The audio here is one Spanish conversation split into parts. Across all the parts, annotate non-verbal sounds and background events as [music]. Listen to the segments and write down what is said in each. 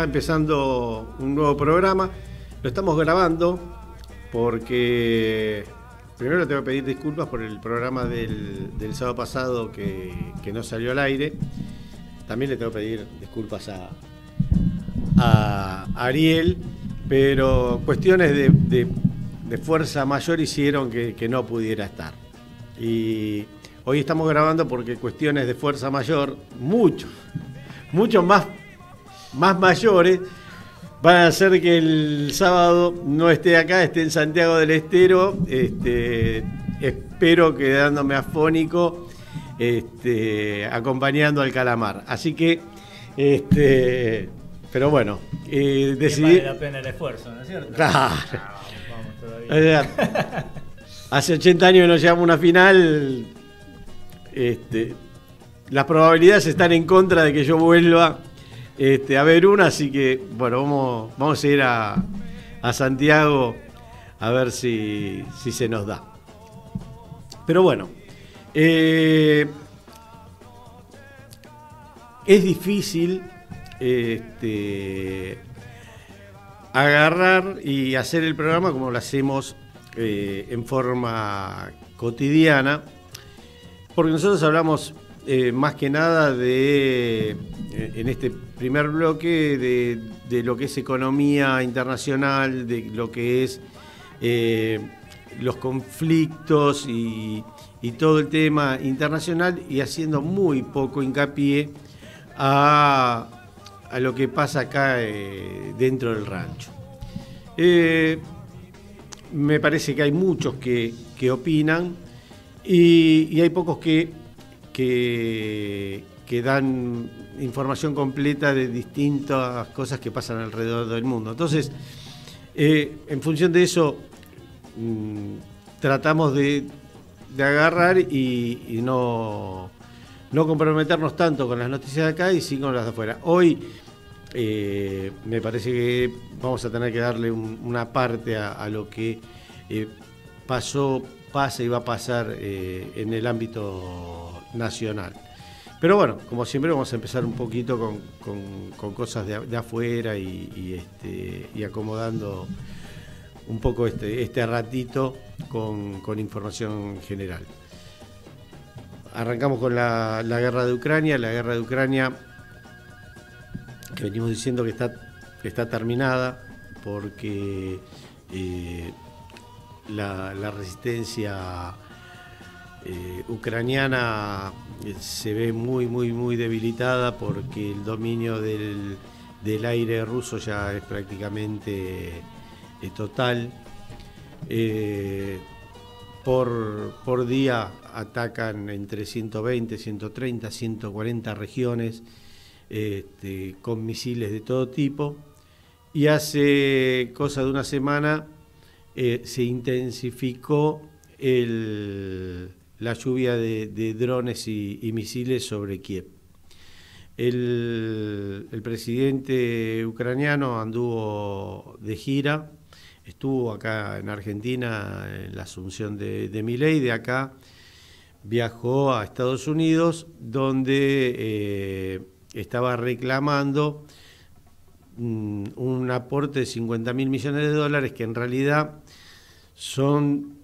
empezando un nuevo programa. Lo estamos grabando porque primero te voy a pedir disculpas por el programa del, sábado pasado que, no salió al aire. También le tengo que pedir disculpas a, Ariel, pero cuestiones de, fuerza mayor hicieron que, que no pudiera estar. Y hoy estamos grabando porque cuestiones de fuerza mayor, mucho, mucho más más mayores van a hacer que el sábado no esté acá, esté en Santiago del Estero. Este, espero quedándome afónico, este, acompañando al calamar. Así que, este, pero bueno, eh, decidí. Vale la pena el esfuerzo, ¿no es cierto? [laughs] Ah, [laughs] hace 80 años que nos llevamos a una final. Este, las probabilidades están en contra de que yo vuelva este, a ver una, así que bueno, vamos, vamos a ir a, Santiago a ver si, se nos da. Pero bueno, eh, es difícil este, agarrar y hacer el programa como lo hacemos eh, en forma cotidiana, porque nosotros hablamos eh, más que nada de, eh, en este primer bloque, de, lo que es economía internacional, de lo que es eh, los conflictos y, todo el tema internacional y haciendo muy poco hincapié a, lo que pasa acá dentro del rancho. me parece que hay muchos que, opinan y, y hay pocos que que, dan información completa de distintas cosas que pasan alrededor del mundo. Entonces, eh, en función de eso, mm, tratamos de, agarrar y, no, no, comprometernos tanto con las noticias de acá y sí con las de afuera. Hoy eh, me parece que vamos a tener que darle una parte a, lo que eh, pasó, pasa y va a pasar en el ámbito nacional. Pero bueno, como siempre vamos a empezar un poquito con, cosas de, afuera este, y, acomodando un poco este, este ratito con, información general. Arrancamos con la, guerra de Ucrania, la guerra de Ucrania que venimos diciendo que está, está terminada porque eh, la, resistencia eh, ucraniana eh, se ve muy, muy, muy debilitada porque el dominio del, del aire ruso ya es prácticamente eh, total. por, por día atacan entre 120, 130, 140 regiones este, con misiles de todo tipo. Y hace cosa de una semana se intensificó el, la lluvia de, drones y, misiles sobre Kiev. El, presidente ucraniano anduvo de gira, estuvo acá en Argentina en la asunción de, de Miley, de acá viajó a Estados Unidos, donde eh, estaba reclamando mm, un aporte de 50 mil millones de dólares que en realidad son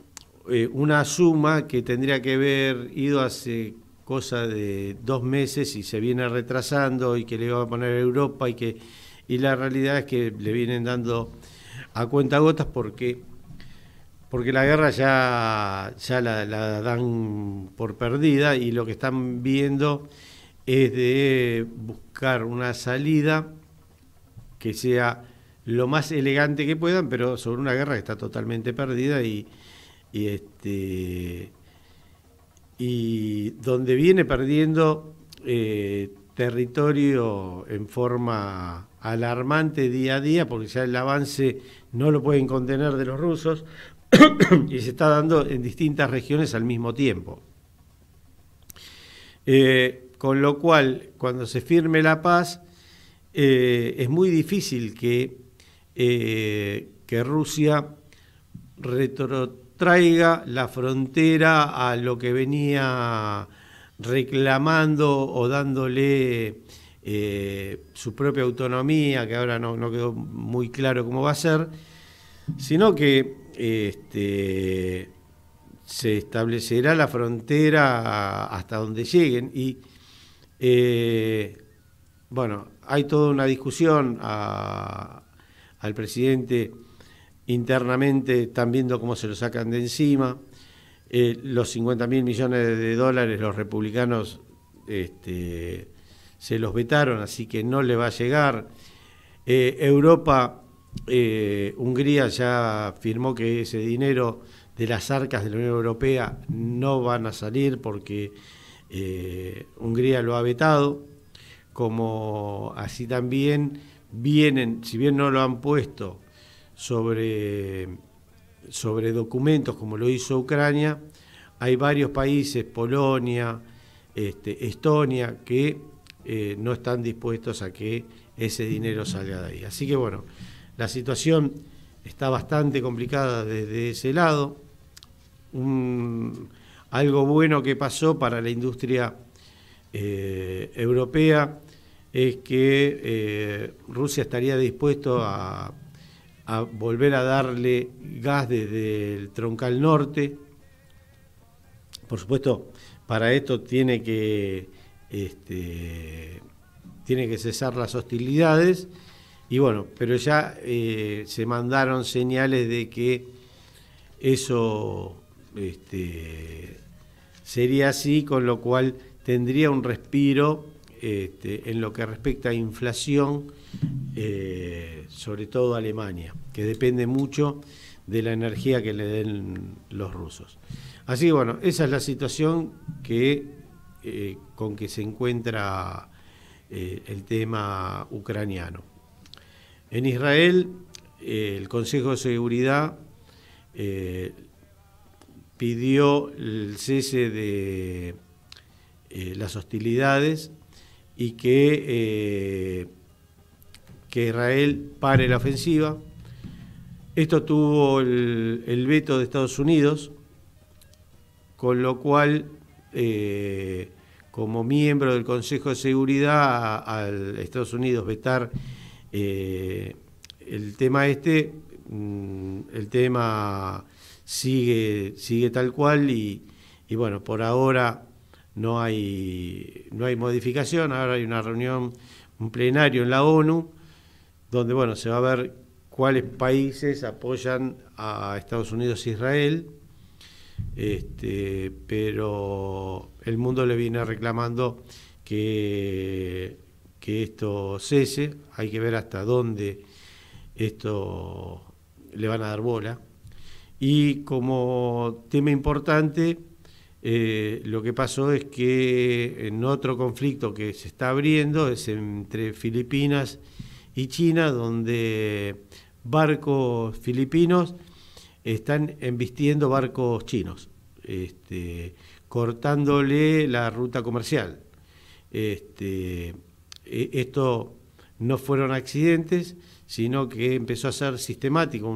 eh, una suma que tendría que haber ido hace cosa de dos meses y se viene retrasando y que le iba a poner a Europa y que y la realidad es que le vienen dando a cuentagotas porque porque la guerra ya, ya la, la, dan por perdida y lo que están viendo es de buscar una salida que sea lo más elegante que puedan, pero sobre una guerra que está totalmente perdida y, y este y donde viene perdiendo eh, territorio en forma alarmante día a día, porque ya el avance no lo pueden contener de los rusos, [coughs] y se está dando en distintas regiones al mismo tiempo. Eh, con lo cual, cuando se firme la paz, eh, es muy difícil que, que Rusia retro traiga la frontera a lo que venía reclamando o dándole eh, su propia autonomía, que ahora no, quedó muy claro cómo va a ser, sino que este, se establecerá la frontera hasta donde lleguen. Y eh, bueno, hay toda una discusión al presidente internamente están viendo cómo se lo sacan de encima. Eh, los 50 mil millones de dólares los republicanos este, se los vetaron, así que no le va a llegar. Eh, Europa, eh, Hungría ya firmó que ese dinero de las arcas de la Unión Europea no van a salir porque Hungría lo ha vetado, como así también vienen, si bien no lo han puesto sobre, sobre documentos como lo hizo Ucrania. Hay varios países, Polonia, este, Estonia, que eh, no están dispuestos a que ese dinero salga de ahí. Así que bueno, la situación está bastante complicada desde ese lado. algo bueno que pasó para la industria eh, europea es que eh, Rusia estaría dispuesto a a volver a darle gas desde el troncal norte. Por supuesto, para esto tiene que, este, tiene que cesar las hostilidades. Y bueno, pero ya eh, se mandaron señales de que eso este, sería así, con lo cual tendría un respiro este, en lo que respecta a inflación. Eh, sobre todo Alemania, que depende mucho de la energía que le den los rusos. Así que bueno, esa es la situación que, eh, con que se encuentra eh, el tema ucraniano. En Israel, eh, el Consejo de Seguridad pidió el cese de las hostilidades y que que Israel pare la ofensiva. Esto tuvo el, veto de Estados Unidos, con lo cual, eh, como miembro del Consejo de Seguridad, al Estados Unidos vetar eh, el tema este, mm, el tema sigue, sigue tal cual y, y bueno, por ahora no hay, no hay modificación, ahora hay una reunión, un plenario en la ONU donde bueno, se va a ver cuáles países apoyan a Estados Unidos e Israel, este, pero el mundo le viene reclamando que, que esto cese, hay que ver hasta dónde esto le van a dar bola. Y como tema importante, eh, lo que pasó es que en otro conflicto que se está abriendo es entre Filipinas y China, donde barcos filipinos están embistiendo barcos chinos, este, cortándole la ruta comercial. Este, e, esto no fueron accidentes, sino que empezó a ser sistemático,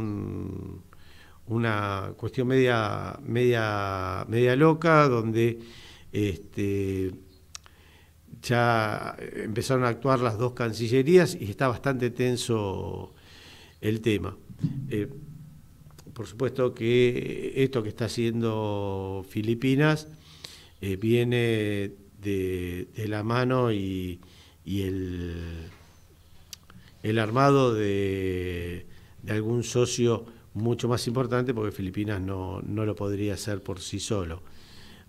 una cuestión media, media, media loca, donde este, ya empezaron a actuar las dos cancillerías y está bastante tenso el tema. Eh, por supuesto que esto que está haciendo Filipinas eh, viene de, la mano y, el, armado de, de, algún socio mucho más importante porque Filipinas no lo podría hacer por sí solo.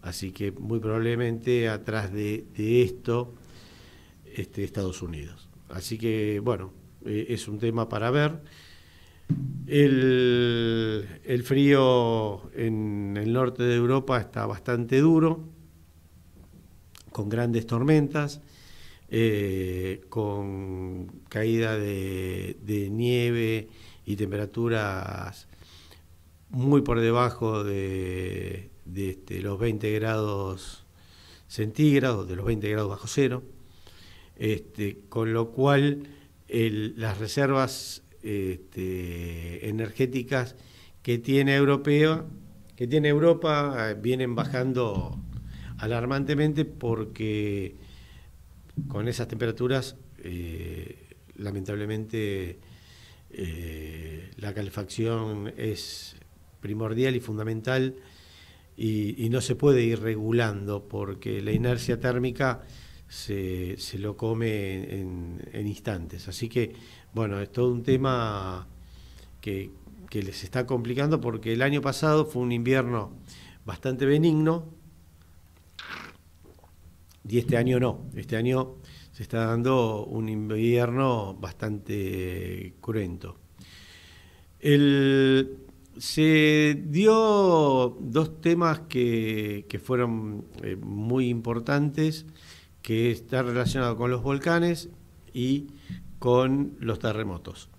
Así que muy probablemente atrás de, esto, este, Estados Unidos. Así que bueno, eh, es un tema para ver. El, frío en el norte de Europa está bastante duro, con grandes tormentas, eh, con caída de nieve y temperaturas muy por debajo de, de este, los 20 grados centígrados, de los 20 grados bajo cero, este, con lo cual las reservas este, energéticas que tiene Europa, que tiene Europa eh, vienen bajando alarmantemente porque con esas temperaturas eh, lamentablemente eh, la calefacción es primordial y fundamental y, no se puede ir regulando porque la inercia térmica se, lo come en, instantes. Así que, bueno, es todo un tema que, que les está complicando porque el año pasado fue un invierno bastante benigno y este año no. Este año se está dando un invierno bastante cruento. El, se dio dos temas que, fueron eh, muy importantes, que están relacionados con los volcanes y con los terremotos.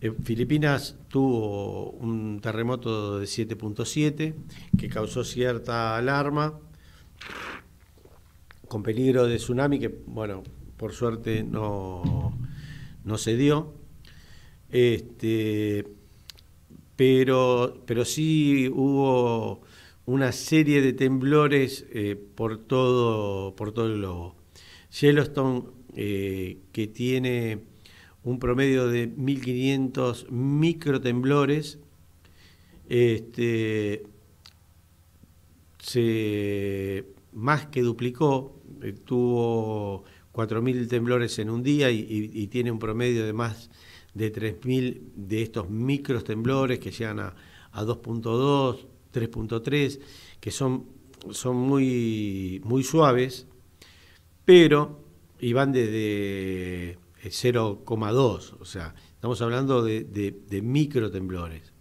Eh, Filipinas tuvo un terremoto de 7.7 que causó cierta alarma con peligro de tsunami que, bueno, por suerte no, no se dio. Este, pero, sí hubo una serie de temblores eh, por, todo, por el globo. Yellowstone, eh, que tiene un promedio de 1500 microtemblores, este, más que duplicó, eh, tuvo 4.000 temblores en un día y, tiene un promedio de más de 3.000 de estos micro temblores que llegan a, 2.2, 3.3, que son, son muy, muy suaves, pero y van desde 0,2, eh, o sea, estamos hablando de, de, micro temblores.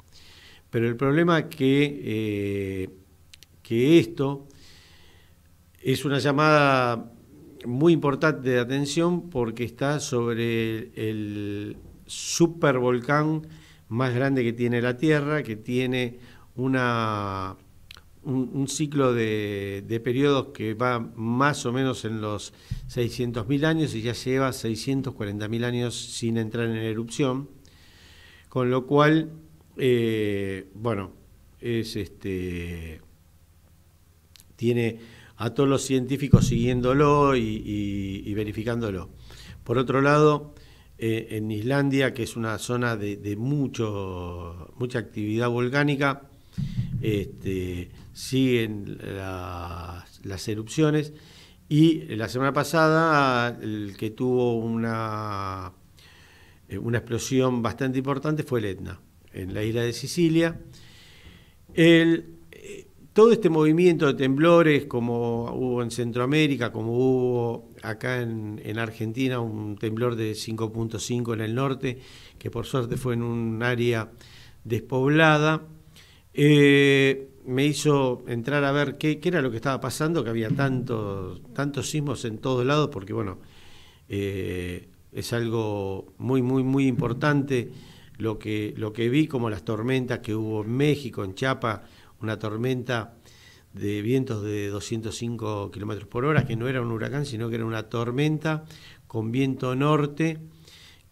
Pero el problema es que, eh, que esto es una llamada muy importante de atención porque está sobre el, supervolcán más grande que tiene la Tierra, que tiene una, un, ciclo de, periodos que va más o menos en los 600.000 años y ya lleva 640.000 años sin entrar en erupción, con lo cual, eh, bueno, es este tiene a todos los científicos siguiéndolo y verificándolo. Por otro lado, eh, en Islandia, que es una zona de, mucho, mucha actividad volcánica, este, siguen las, erupciones. Y la semana pasada, el que tuvo una, eh, una explosión bastante importante fue el Etna, en la isla de Sicilia. Eh, todo este movimiento de temblores, como hubo en Centroamérica, como hubo acá en, Argentina, un temblor de 5.5 en el norte, que por suerte fue en un área despoblada. Eh, me hizo entrar a ver qué, era lo que estaba pasando, que había tantos, tantos sismos en todos lados, porque bueno, eh, es algo muy, muy, muy importante lo que, lo que vi, como las tormentas que hubo en México, en Chiapas, una tormenta de vientos de 205 kilómetros por hora, que no era un huracán, sino que era una tormenta con viento norte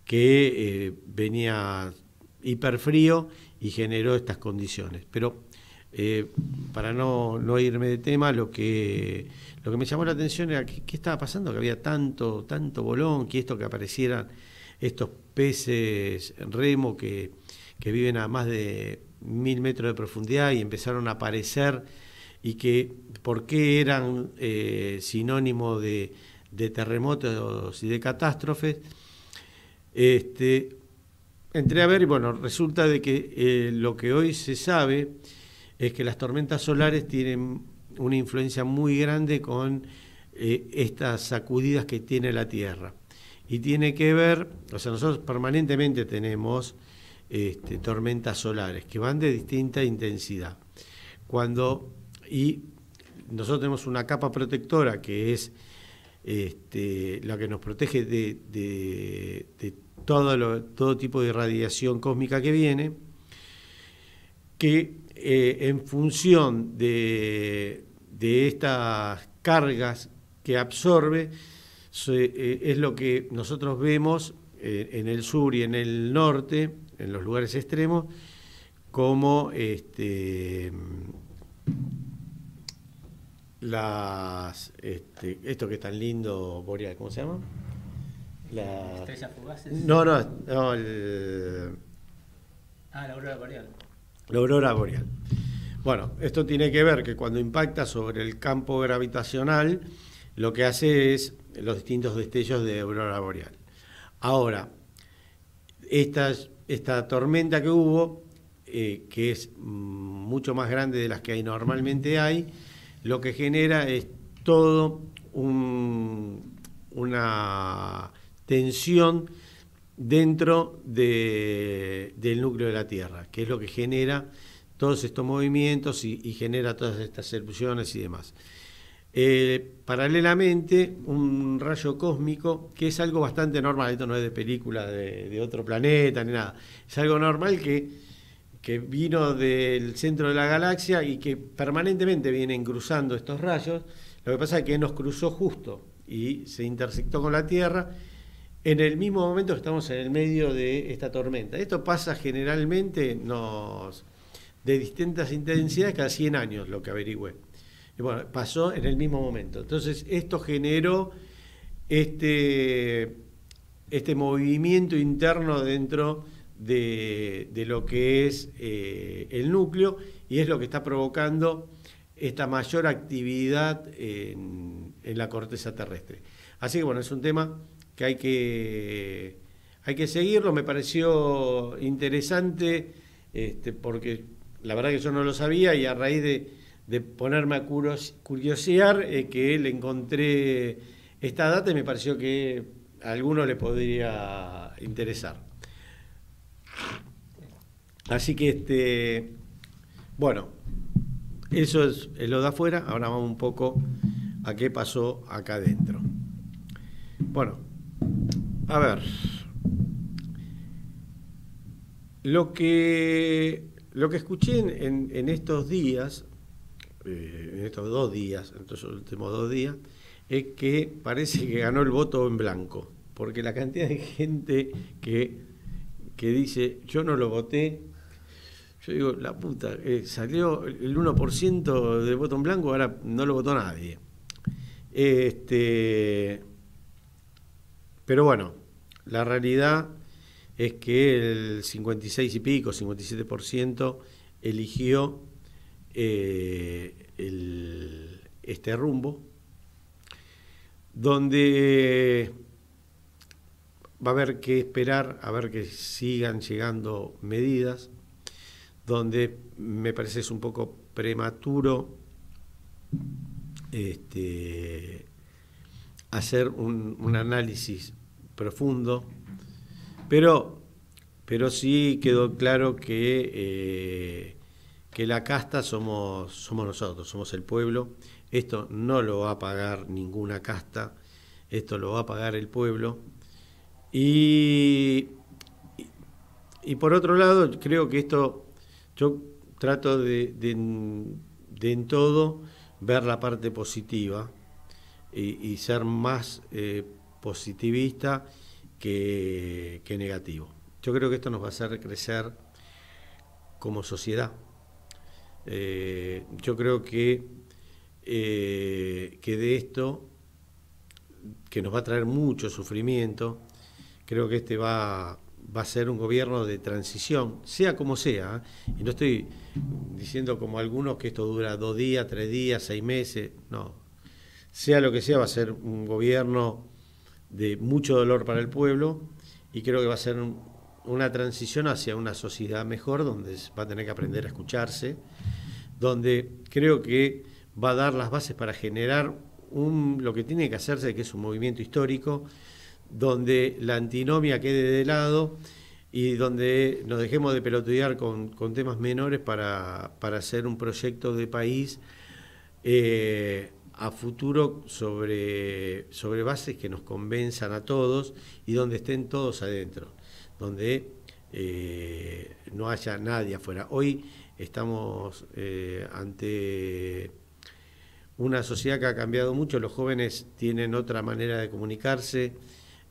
que eh, venía hiperfrío y generó estas condiciones. Pero eh, para no, no, irme de tema, lo que, lo que me llamó la atención era que, qué estaba pasando, que había tanto, tanto bolón, que esto que aparecieran estos peces remo que, que viven a más de mil metros de profundidad y empezaron a aparecer y que por qué eran eh, sinónimo de, terremotos y de catástrofes. Este, entré a ver y bueno, resulta de que eh, lo que hoy se sabe es que las tormentas solares tienen una influencia muy grande con eh, estas sacudidas que tiene la Tierra. Y tiene que ver, o sea, nosotros permanentemente tenemos este, tormentas solares que van de distinta intensidad. Cuando y nosotros tenemos una capa protectora que es este, la que nos protege de, todo, todo tipo de radiación cósmica que viene, que eh, en función de, estas cargas que absorbe, eh, es lo que nosotros vemos eh, en el sur y en el norte, en los lugares extremos, como este, las este, esto que es tan lindo Boreal, ¿cómo se llama? La... ¿Estrellas No, no, no el... Ah, la aurora boreal. La aurora boreal. Bueno, esto tiene que ver que cuando impacta sobre el campo gravitacional, lo que hace es los distintos destellos de aurora boreal. Ahora, esta, tormenta que hubo, eh, que es mm, mucho más grande de las que hay, normalmente hay, lo que genera es todo una tensión dentro del núcleo de la Tierra, que es lo que genera todos estos movimientos y, genera todas estas erupciones y demás. Eh, paralelamente, un rayo cósmico, que es algo bastante normal, esto no es de película de, otro planeta ni nada, es algo normal que que vino del centro de la galaxia y que permanentemente vienen cruzando estos rayos. Lo que pasa es que nos cruzó justo y se intersectó con la Tierra en el mismo momento que estamos en el medio de esta tormenta. Esto pasa generalmente de distintas intensidades cada 100 años, lo que averigüe. bueno, pasó en el mismo momento. Entonces, esto generó este, este movimiento interno dentro de, lo que es eh, el núcleo y es lo que está provocando esta mayor actividad en, la corteza terrestre. Así que bueno, es un tema que hay que, hay que seguirlo, me pareció interesante este, porque la verdad que yo no lo sabía y a raíz de, ponerme a curiosear eh, que le encontré esta data y me pareció que a alguno le podría interesar. Así que, este, bueno, eso es, lo de afuera. Ahora vamos un poco a qué pasó acá adentro. Bueno, a ver. Lo que, lo que escuché en, estos días, eh, en estos dos días, en estos últimos dos días, es que parece que ganó el voto en blanco, porque la cantidad de gente que, que dice yo no lo voté, yo digo, la puta, eh, salió el 1% de voto en blanco, ahora no lo votó nadie. Este, pero bueno, la realidad es que el 56 y pico, 57% eligió eh, este rumbo, donde va a haber que esperar a ver que sigan llegando medidas donde me parece es un poco prematuro este, hacer un, análisis profundo, pero, pero sí quedó claro que, eh, que la casta somos, somos nosotros, somos el pueblo. Esto no lo va a pagar ninguna casta, esto lo va a pagar el pueblo. y por otro lado, creo que esto yo trato de, en todo ver la parte positiva y, ser más eh, positivista que, negativo. Yo creo que esto nos va a hacer crecer como sociedad. Eh, yo creo que, eh, que de esto, que nos va a traer mucho sufrimiento, creo que este va va a ser un gobierno de transición, sea como sea, ¿eh? y no estoy diciendo como algunos que esto dura dos días, tres días, seis meses, no, sea lo que sea, va a ser un gobierno de mucho dolor para el pueblo y creo que va a ser una transición hacia una sociedad mejor donde va a tener que aprender a escucharse, donde creo que va a dar las bases para generar un, lo que tiene que hacerse, que es un movimiento histórico, donde la antinomia quede de lado y donde nos dejemos de pelotudear con, temas menores para, hacer un proyecto de país eh, a futuro sobre, bases que nos convenzan a todos y donde estén todos adentro, donde eh, no haya nadie afuera. Hoy estamos eh, ante una sociedad que ha cambiado mucho, los jóvenes tienen otra manera de comunicarse,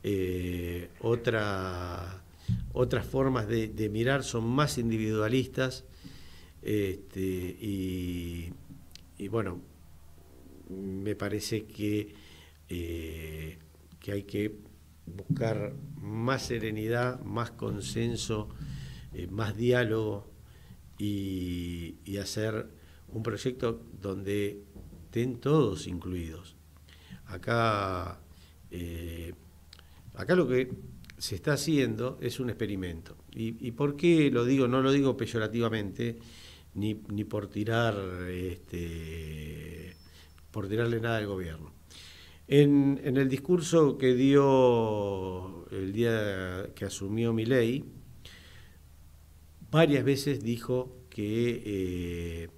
eh, otras formas de, mirar, son más individualistas este, y, bueno, me parece que, eh, que hay que buscar más serenidad, más consenso, eh, más diálogo y, hacer un proyecto donde estén todos incluidos. Acá Acá lo que se está haciendo es un experimento. ¿Y, por qué lo digo? No lo digo peyorativamente, ni, por tirar este, por tirarle nada al gobierno. En, el discurso que dio el día que asumió mi ley, varias veces dijo que eh,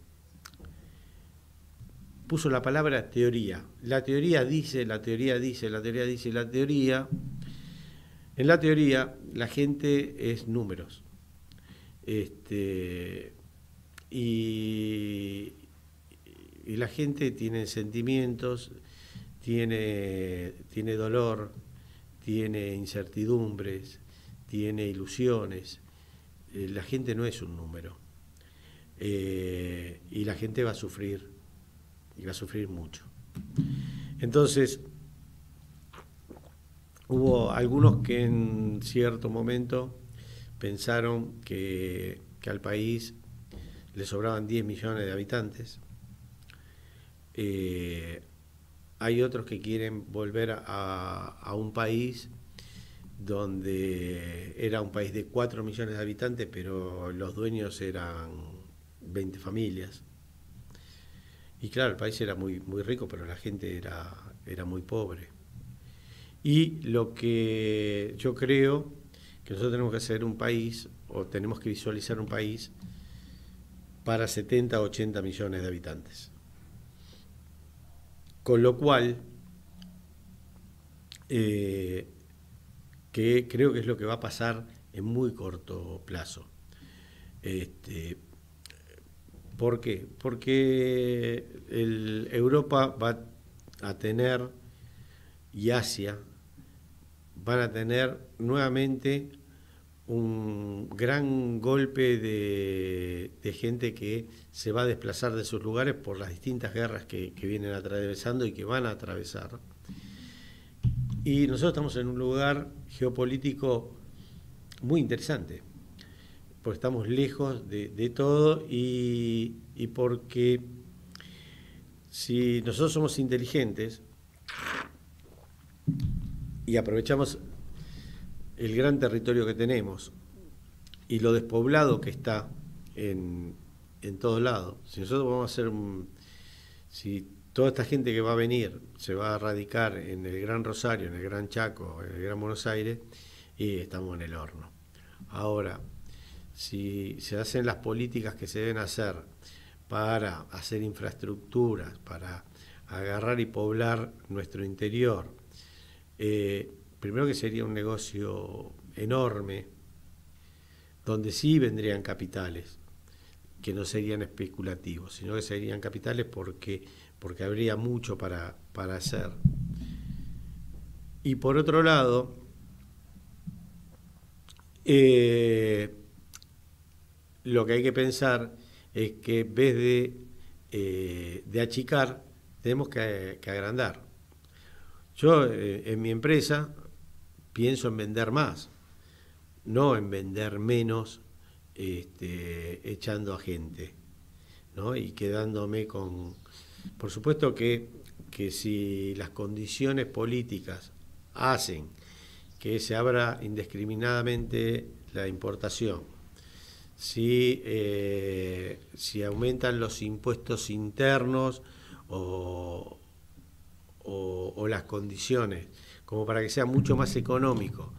puso la palabra teoría. La teoría dice, la teoría dice, la teoría dice, la teoría en la teoría, la gente es números. Este, y, la gente tiene sentimientos, tiene, tiene dolor, tiene incertidumbres, tiene ilusiones. Eh, la gente no es un número. Eh, y la gente va a sufrir, y va a sufrir mucho. Entonces, Hubo algunos que en cierto momento pensaron que, al país le sobraban 10 millones de habitantes. Eh, hay otros que quieren volver a, un país donde era un país de 4 millones de habitantes, pero los dueños eran 20 familias. Y claro, el país era muy, muy rico, pero la gente era, era muy pobre. Y lo que yo creo que nosotros tenemos que hacer un país, o tenemos que visualizar un país para 70, 80 millones de habitantes. Con lo cual, eh, que creo que es lo que va a pasar en muy corto plazo. Este, ¿Por qué? Porque Europa va a tener y Asia van a tener nuevamente un gran golpe de, gente que se va a desplazar de sus lugares por las distintas guerras que, vienen atravesando y que van a atravesar. Y nosotros estamos en un lugar geopolítico muy interesante, porque estamos lejos de, todo y, y porque si nosotros somos inteligentes, y aprovechamos el gran territorio que tenemos y lo despoblado que está en, en todos lados. Si nosotros vamos a hacer si toda esta gente que va a venir se va a radicar en el Gran Rosario, en el Gran Chaco, en el Gran Buenos Aires, y estamos en el horno. Ahora, si se hacen las políticas que se deben hacer para hacer infraestructuras, para agarrar y poblar nuestro interior, eh, primero que sería un negocio enorme, donde sí vendrían capitales, que no serían especulativos, sino que serían capitales porque, porque habría mucho para, hacer. Y por otro lado, eh, lo que hay que pensar es que en vez de, eh, achicar, tenemos que agrandar. Yo eh, en mi empresa pienso en vender más, no en vender menos este, echando a gente ¿no? y quedándome con... Por supuesto que, que si las condiciones políticas hacen que se abra indiscriminadamente la importación, si, eh, si aumentan los impuestos internos o, o, las condiciones, como para que sea mucho más económico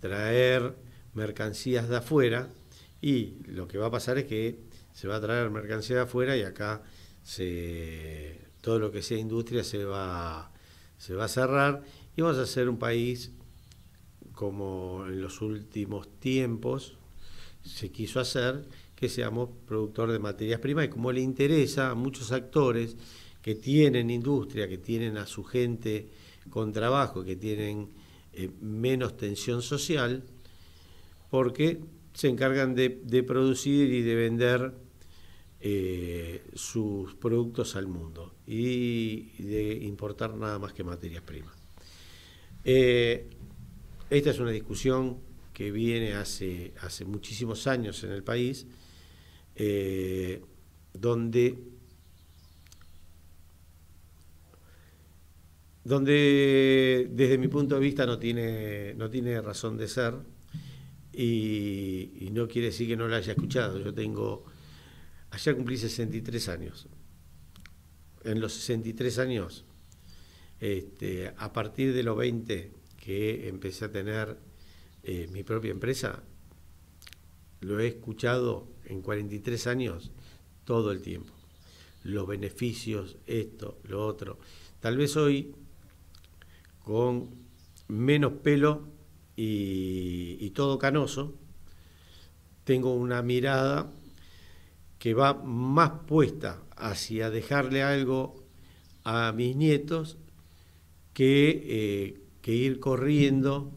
traer mercancías de afuera y lo que va a pasar es que se va a traer mercancía de afuera y acá se, todo lo que sea industria se va, se va a cerrar y vamos a ser un país como en los últimos tiempos se quiso hacer, que seamos productor de materias primas y como le interesa a muchos actores que tienen industria, que tienen a su gente con trabajo, que tienen eh, menos tensión social, porque se encargan de, producir y de vender eh, sus productos al mundo y de importar nada más que materias primas. Eh, esta es una discusión que viene hace, hace muchísimos años en el país, donde donde desde mi punto de vista no tiene, no tiene razón de ser y, no quiere decir que no lo haya escuchado. Yo tengo, ayer cumplí 63 años. En los 63 años, este, a partir de los 20 que empecé a tener eh, mi propia empresa, lo he escuchado en 43 años todo el tiempo. Los beneficios, esto, lo otro. Tal vez hoy con menos pelo y, todo canoso, tengo una mirada que va más puesta hacia dejarle algo a mis nietos que, eh, ir corriendo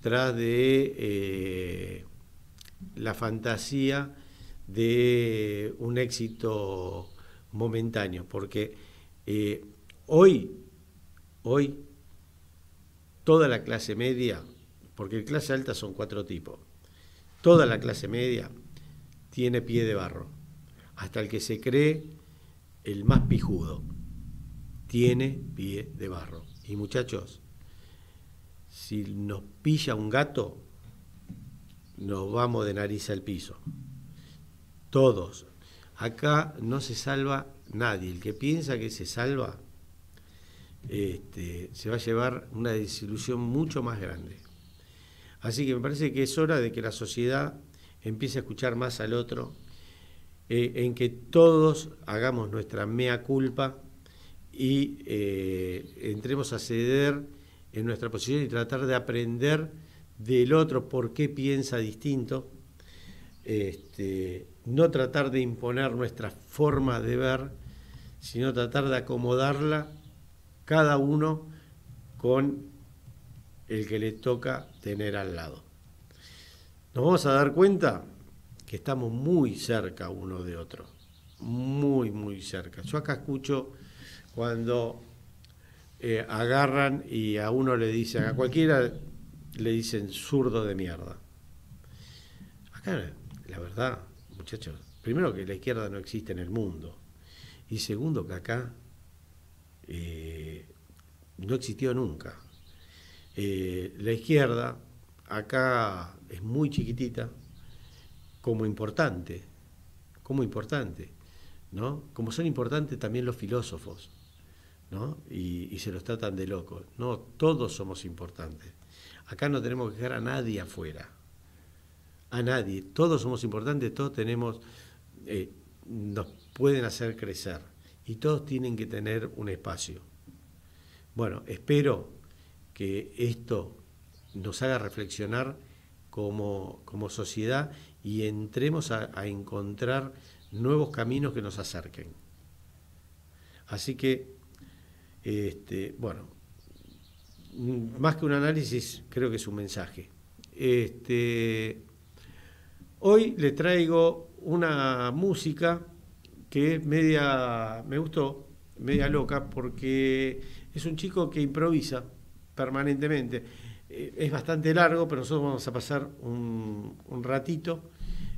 tras de eh, la fantasía de un éxito momentáneo, porque eh, hoy, hoy toda la clase media, porque clase alta son cuatro tipos, toda la clase media tiene pie de barro, hasta el que se cree el más pijudo, tiene pie de barro. Y muchachos, si nos pilla un gato, nos vamos de nariz al piso. Todos. Acá no se salva nadie. El que piensa que se salva este, se va a llevar una desilusión mucho más grande. Así que me parece que es hora de que la sociedad empiece a escuchar más al otro, eh, en que todos hagamos nuestra mea culpa y eh, entremos a ceder en nuestra posición y tratar de aprender del otro por qué piensa distinto, este, no tratar de imponer nuestra forma de ver, sino tratar de acomodarla cada uno con el que le toca tener al lado. Nos vamos a dar cuenta que estamos muy cerca uno de otro, muy, muy cerca. Yo acá escucho cuando eh, agarran y a uno le dicen, a cualquiera le dicen zurdo de mierda. Acá, la verdad, muchachos, primero que la izquierda no existe en el mundo y segundo que acá eh, no existió nunca. Eh, la izquierda acá es muy chiquitita, como importante, como importante, ¿no? Como son importantes también los filósofos, ¿no? Y, se los tratan de locos. No, todos somos importantes. Acá no tenemos que dejar a nadie afuera, a nadie. Todos somos importantes, todos tenemos, eh, nos pueden hacer crecer y todos tienen que tener un espacio. Bueno, espero que esto nos haga reflexionar como, sociedad y entremos a, encontrar nuevos caminos que nos acerquen. Así que, este, bueno, más que un análisis, creo que es un mensaje. Este, hoy le traigo una música que es media, me gustó, media loca, porque es un chico que improvisa permanentemente. Eh, es bastante largo, pero nosotros vamos a pasar un, ratito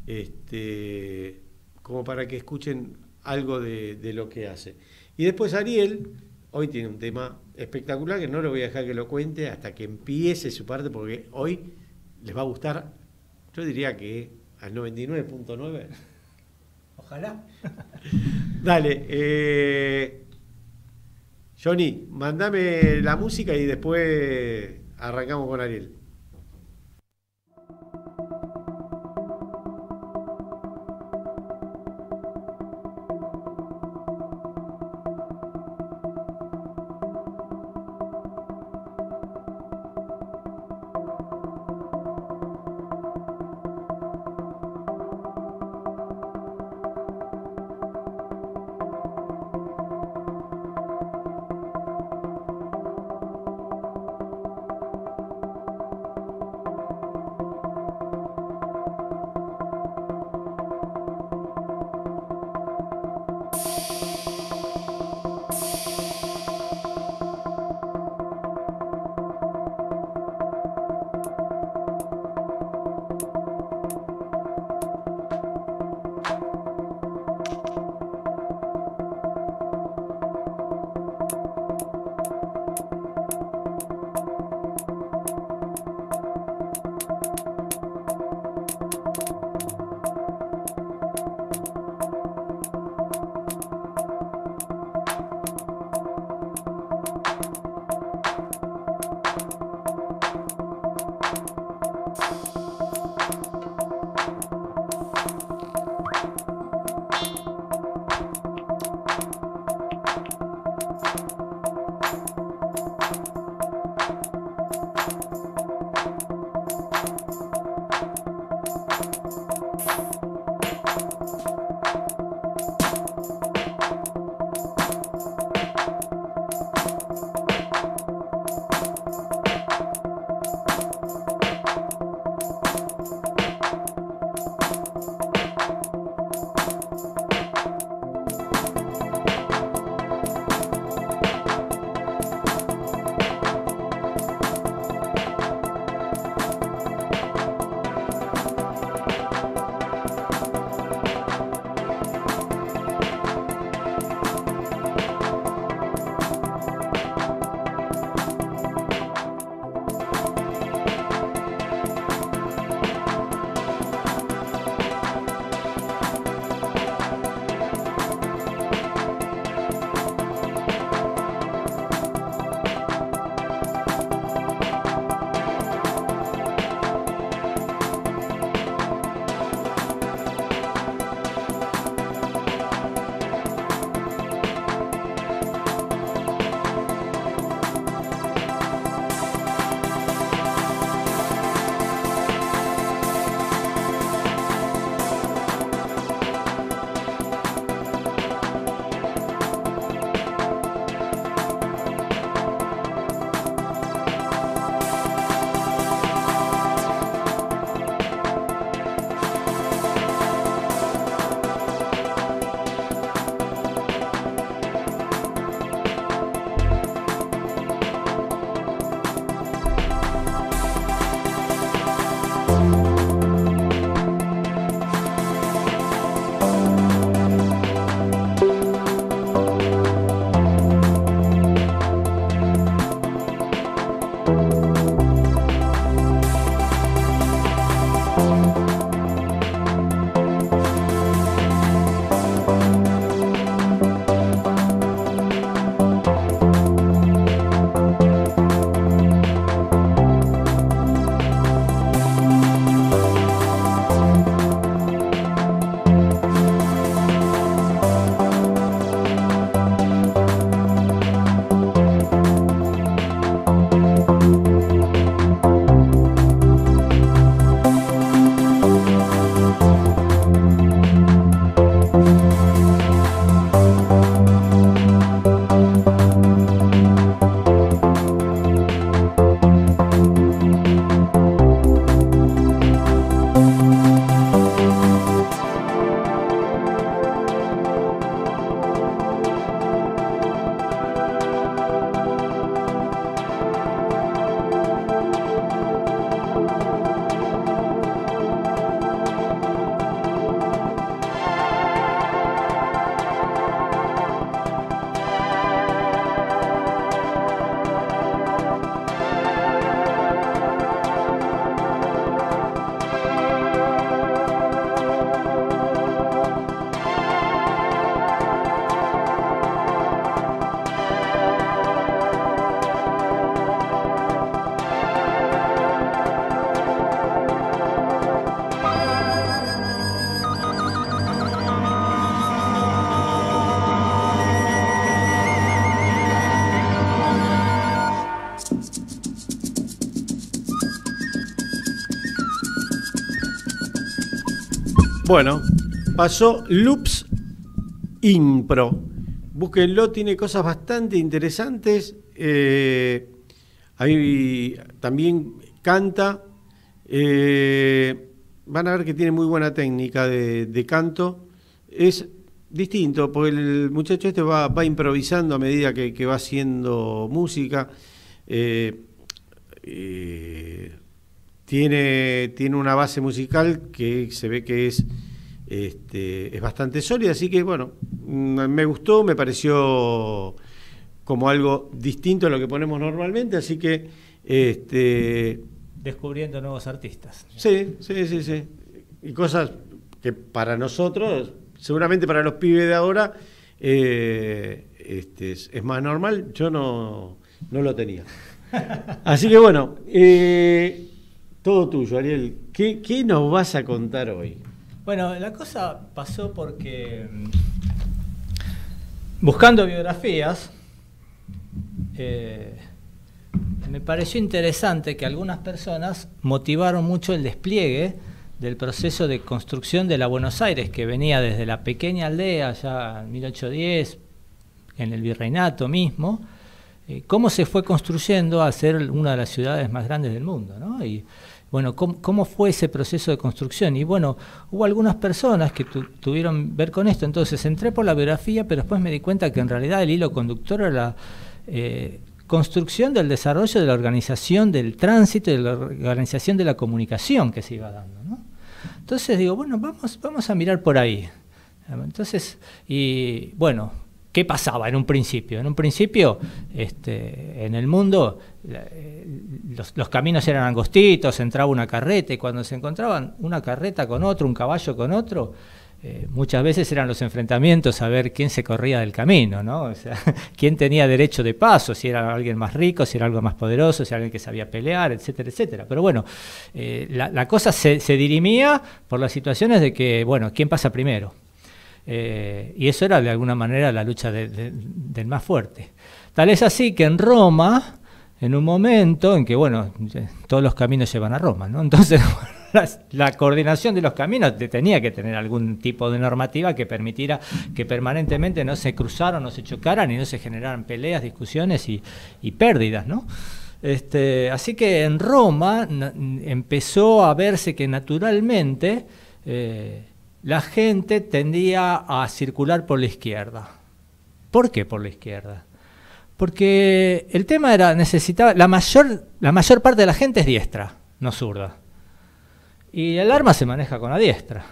este, como para que escuchen algo de, de lo que hace. Y después Ariel, hoy tiene un tema espectacular que no lo voy a dejar que lo cuente hasta que empiece su parte, porque hoy les va a gustar, yo diría que al 99.9. Dale. Eh, Johnny, mandame la música y después arrancamos con Ariel. Bueno, pasó Loops Impro. Búsquenlo, tiene cosas bastante interesantes. Eh, ahí también canta. Eh, van a ver que tiene muy buena técnica de, canto. Es distinto, porque el muchacho este va, improvisando a medida que, va haciendo música. Eh, tiene, tiene una base musical que se ve que es este, es bastante sólida, así que bueno, mm, me gustó, me pareció como algo distinto a lo que ponemos normalmente, así que... Este, Descubriendo nuevos artistas. Sí, sí, sí, sí. Y cosas que para nosotros, seguramente para los pibes de ahora, eh, este, es más normal, yo no, lo tenía. [laughs] Así que bueno, eh, todo tuyo, Ariel. ¿Qué nos vas a contar hoy? Bueno, la cosa pasó porque mm, buscando biografías, eh, me pareció interesante que algunas personas motivaron mucho el despliegue del proceso de construcción de la Buenos Aires, que venía desde la pequeña aldea, ya en 1810, en el virreinato mismo, eh, cómo se fue construyendo a ser una de las ciudades más grandes del mundo. ¿no? bueno, ¿cómo, fue ese proceso de construcción? Y bueno, hubo algunas personas que tuvieron tuvieron ver con esto, entonces entré por la biografía, pero después me di cuenta que en realidad el hilo conductor era la eh, construcción del desarrollo de la organización del tránsito y de la organización de la comunicación que se iba dando. Entonces digo, bueno, vamos a mirar por ahí. Entonces, y bueno, ¿Qué pasaba en un principio? En un principio, este, en el mundo, eh, los, caminos eran angostitos, entraba una carreta y cuando se encontraban una carreta con otro, un caballo con otro, eh, muchas veces eran los enfrentamientos a ver quién se corría del camino, ¿no? O sea, [laughs] quién tenía derecho de paso, si era alguien más rico, si era algo más poderoso, si era alguien que sabía pelear, etcétera, etcétera. Pero bueno, eh, la, cosa se dirimía por las situaciones de que, bueno, ¿quién pasa primero? Eh, y eso era de alguna manera la lucha del más fuerte. Tal es así que en Roma, en un momento en que, bueno, eh, todos los caminos llevan a Roma, ¿no? [laughs] Entonces, la, coordinación de los caminos tenía que tener algún tipo de normativa que permitiera que permanentemente no se cruzaran, no se chocaran y no se generaran peleas, discusiones y, pérdidas, este, así que en Roma empezó a verse que naturalmente... Eh, la gente tendía a circular por la izquierda. ¿Por qué por la izquierda? Porque el tema era, necesitaba, la mayor, la mayor parte de la gente es diestra, no zurda. Y el arma se maneja con la diestra.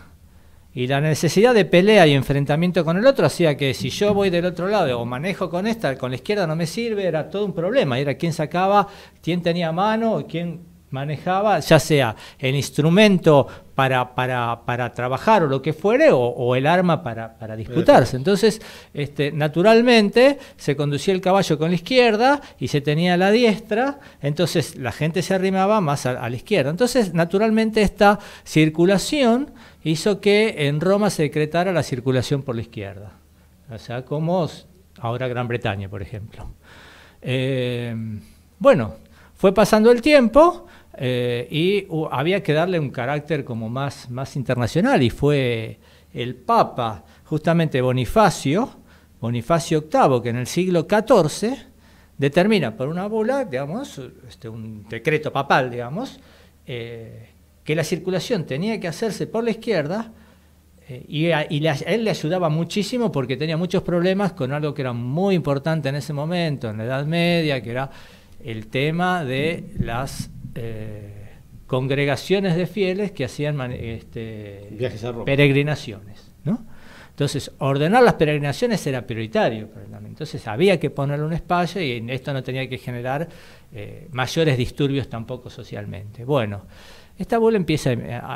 Y la necesidad de pelea y enfrentamiento con el otro hacía que si yo voy del otro lado o manejo con esta, con la izquierda no me sirve, era todo un problema. Era quién sacaba, quién tenía mano, quién manejaba, ya sea el instrumento para, para, para trabajar o lo que fuere, o, el arma para, para, disputarse. Entonces, este, naturalmente, se conducía el caballo con la izquierda y se tenía la diestra, entonces la gente se arrimaba más a, la izquierda. Entonces, naturalmente, esta circulación hizo que en Roma se decretara la circulación por la izquierda. O sea, como ahora Gran Bretaña, por ejemplo. Eh, bueno, fue pasando el tiempo eh, y había que darle un carácter como más, más internacional y fue el Papa, justamente Bonifacio, Bonifacio VIII, que en el siglo XIV determina por una bula, digamos, este, un decreto papal, digamos, eh, que la circulación tenía que hacerse por la izquierda eh, y, él le ayudaba muchísimo porque tenía muchos problemas con algo que era muy importante en ese momento, en la Edad Media, que era el tema de las eh, congregaciones de fieles que hacían este, peregrinaciones. ¿no? Entonces, ordenar las peregrinaciones era prioritario. Entonces, había que ponerle un espacio y esto no tenía que generar eh, mayores disturbios tampoco socialmente. Bueno, esta bola empieza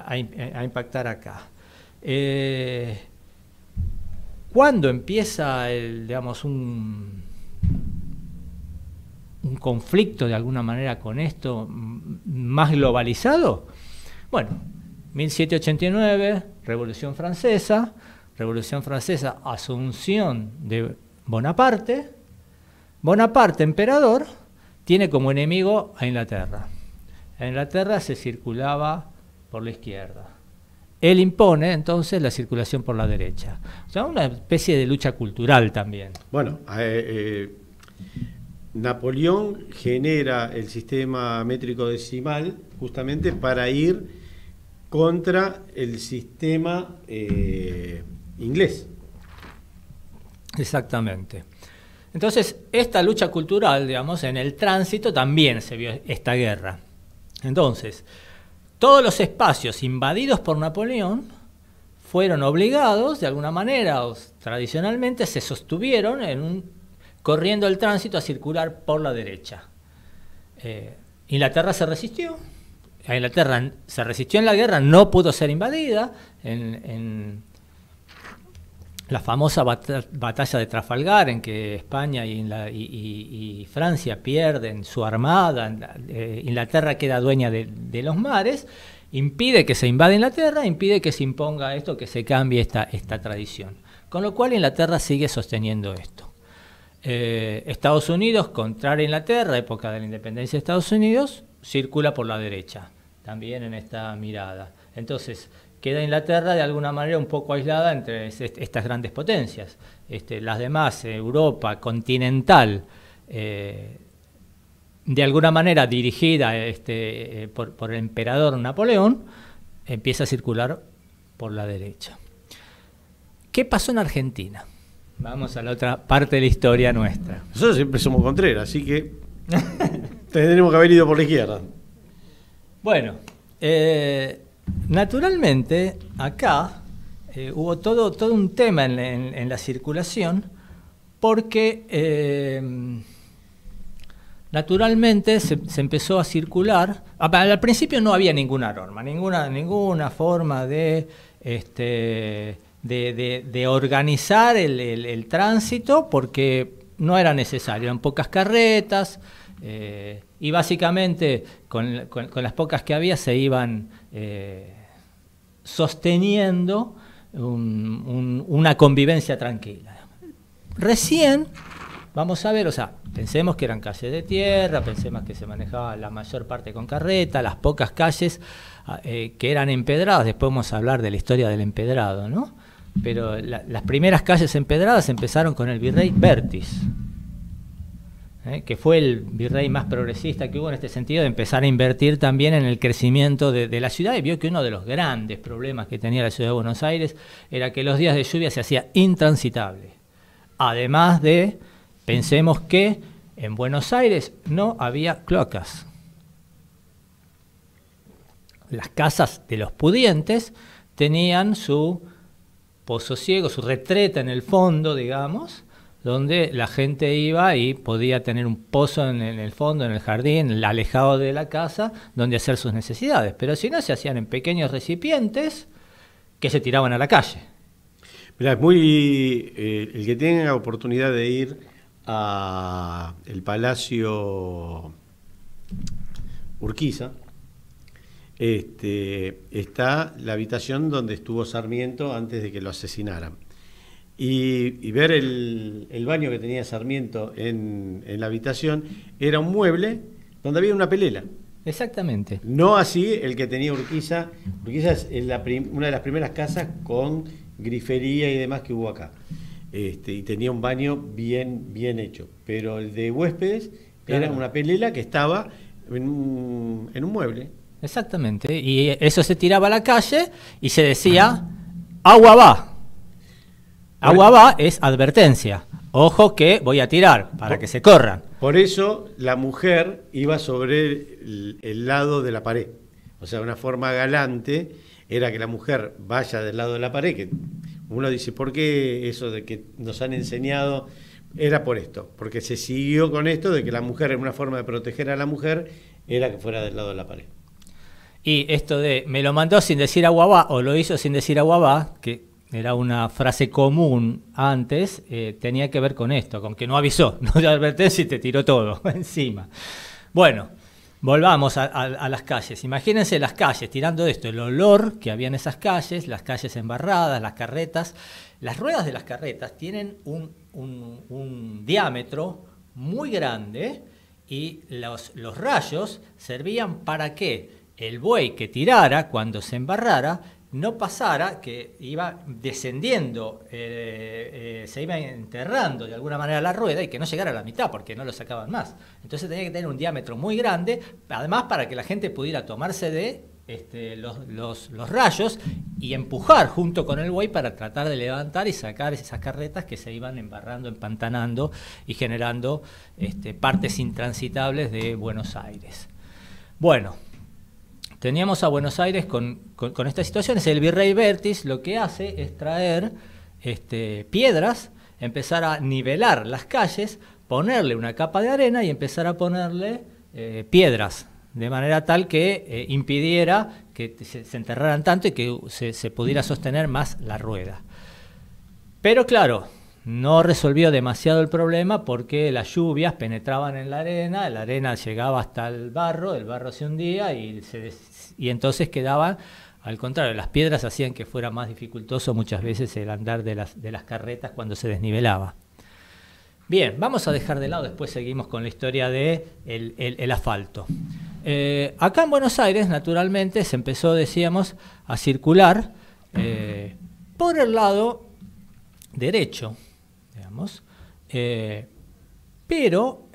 a, impactar acá. Eh, ¿Cuándo empieza el, digamos, un, un conflicto de alguna manera con esto más globalizado? Bueno, 1789, Revolución Francesa, Revolución Francesa, asunción de Bonaparte. Bonaparte, emperador, tiene como enemigo a Inglaterra. A Inglaterra se circulaba por la izquierda. Él impone entonces la circulación por la derecha. O sea, una especie de lucha cultural también. Bueno, eh, eh, Napoleón genera el sistema métrico decimal justamente para ir contra el sistema eh, inglés. Exactamente. Entonces, esta lucha cultural, digamos, en el tránsito también se vio esta guerra. Entonces, todos los espacios invadidos por Napoleón fueron obligados, de alguna manera, o tradicionalmente se sostuvieron en un corriendo el tránsito a circular por la derecha. Eh, Inglaterra se resistió, Inglaterra se resistió en la guerra, no pudo ser invadida, en, la famosa batalla de Trafalgar, en que España y, Francia pierden su armada, eh, Inglaterra queda dueña de, los mares, impide que se invade Inglaterra, impide que se imponga esto, que se cambie esta tradición. Con lo cual Inglaterra sigue sosteniendo esto. Eh, Estados Unidos contra Inglaterra, época de la independencia de Estados Unidos, circula por la derecha, también en esta mirada. Entonces, queda Inglaterra de alguna manera un poco aislada entre estas grandes potencias. Este, las demás, eh, Europa continental, eh, de alguna manera dirigida este, por, por, el emperador Napoleón, empieza a circular por la derecha. ¿Qué pasó en Argentina? Vamos a la otra parte de la historia nuestra. Nosotros siempre somos contreras, así que [laughs] tendremos que haber ido por la izquierda. Bueno, eh, naturalmente acá eh, hubo todo, todo un tema en, la circulación porque eh, naturalmente se, empezó a circular. Al principio no había ninguna norma, ninguna, ninguna forma de este, de, organizar el, tránsito porque no era necesario, eran pocas carretas. Eh, y básicamente con, las pocas que había se iban eh, sosteniendo una convivencia tranquila. Recién, vamos a ver, o sea, pensemos que eran calles de tierra, pensemos que se manejaba la mayor parte con carreta, las pocas calles eh, que eran empedradas, después vamos a hablar de la historia del empedrado, ¿no? pero las primeras calles empedradas empezaron con el virrey Bertis, ¿eh? que fue el virrey más progresista que hubo en este sentido de empezar a invertir también en el crecimiento de, de, la ciudad y vio que uno de los grandes problemas que tenía la ciudad de Buenos Aires era que los días de lluvia se hacía intransitable. Además de, pensemos que en Buenos Aires no había cloacas. Las casas de los pudientes tenían su pozo ciego, su retreta en el fondo, digamos, donde la gente iba y podía tener un pozo en, el fondo, en el jardín, alejado de la casa, donde hacer sus necesidades. Pero si no, se hacían en pequeños recipientes que se tiraban a la calle. Mira, es muy. Eh, el que tenga la oportunidad de ir a el Palacio Urquiza, este, está la habitación donde estuvo Sarmiento antes de que lo asesinaran. Y, ver el, baño que tenía Sarmiento en, la habitación era un mueble donde había una pelela. Exactamente. No así el que tenía Urquiza. Urquiza es una de las primeras casas con grifería y demás que hubo acá. Este, y tenía un baño bien, bien hecho. Pero el de huéspedes era una pelela que estaba en un mueble. Exactamente, y eso se tiraba a la calle y se decía, agua va. Agua e- va es advertencia. Ojo que voy a tirar para que se corran. Por eso la mujer iba sobre el, lado de la pared. O sea, una forma galante era que la mujer vaya del lado de la pared, que uno dice, ¿por qué eso de que nos han enseñado? Era por esto, porque se siguió con esto de que la mujer, en una forma de proteger a la mujer, era que fuera del lado de la pared. Y esto de me lo mandó sin decir aguabá o lo hizo sin decir aguabá, que era una frase común antes, eh, tenía que ver con esto, con que no avisó, [laughs] no te advertencia y te tiró todo [laughs] encima. Bueno, volvamos a, las calles. Imagínense las calles, tirando esto, el olor que había en esas calles, las calles embarradas, las carretas. Las ruedas de las carretas tienen un, diámetro muy grande y los rayos servían para qué? el buey que tirara cuando se embarrara no pasara, que iba descendiendo, eh, eh, se iba enterrando de alguna manera la rueda y que no llegara a la mitad porque no lo sacaban más. Entonces tenía que tener un diámetro muy grande, además para que la gente pudiera tomarse de este, los, rayos y empujar junto con el buey para tratar de levantar y sacar esas carretas que se iban embarrando, empantanando y generando este, partes intransitables de Buenos Aires. Bueno, teníamos a Buenos Aires con, estas situaciones. El virrey Bertis lo que hace es traer este, piedras, empezar a nivelar las calles, ponerle una capa de arena y empezar a ponerle eh, piedras, de manera tal que eh, impidiera que se, enterraran tanto y que se, se pudiera sostener más la rueda. Pero claro, no resolvió demasiado el problema porque las lluvias penetraban en la arena, la arena llegaba hasta el barro, el barro se hundía y se, y entonces quedaba al contrario, las piedras hacían que fuera más dificultoso muchas veces el andar de las, de las carretas cuando se desnivelaba. Bien, vamos a dejar de lado, después seguimos con la historia del de el, asfalto. Eh, acá en Buenos Aires, naturalmente, se empezó, decíamos, a circular eh, por el lado derecho, digamos, eh, pero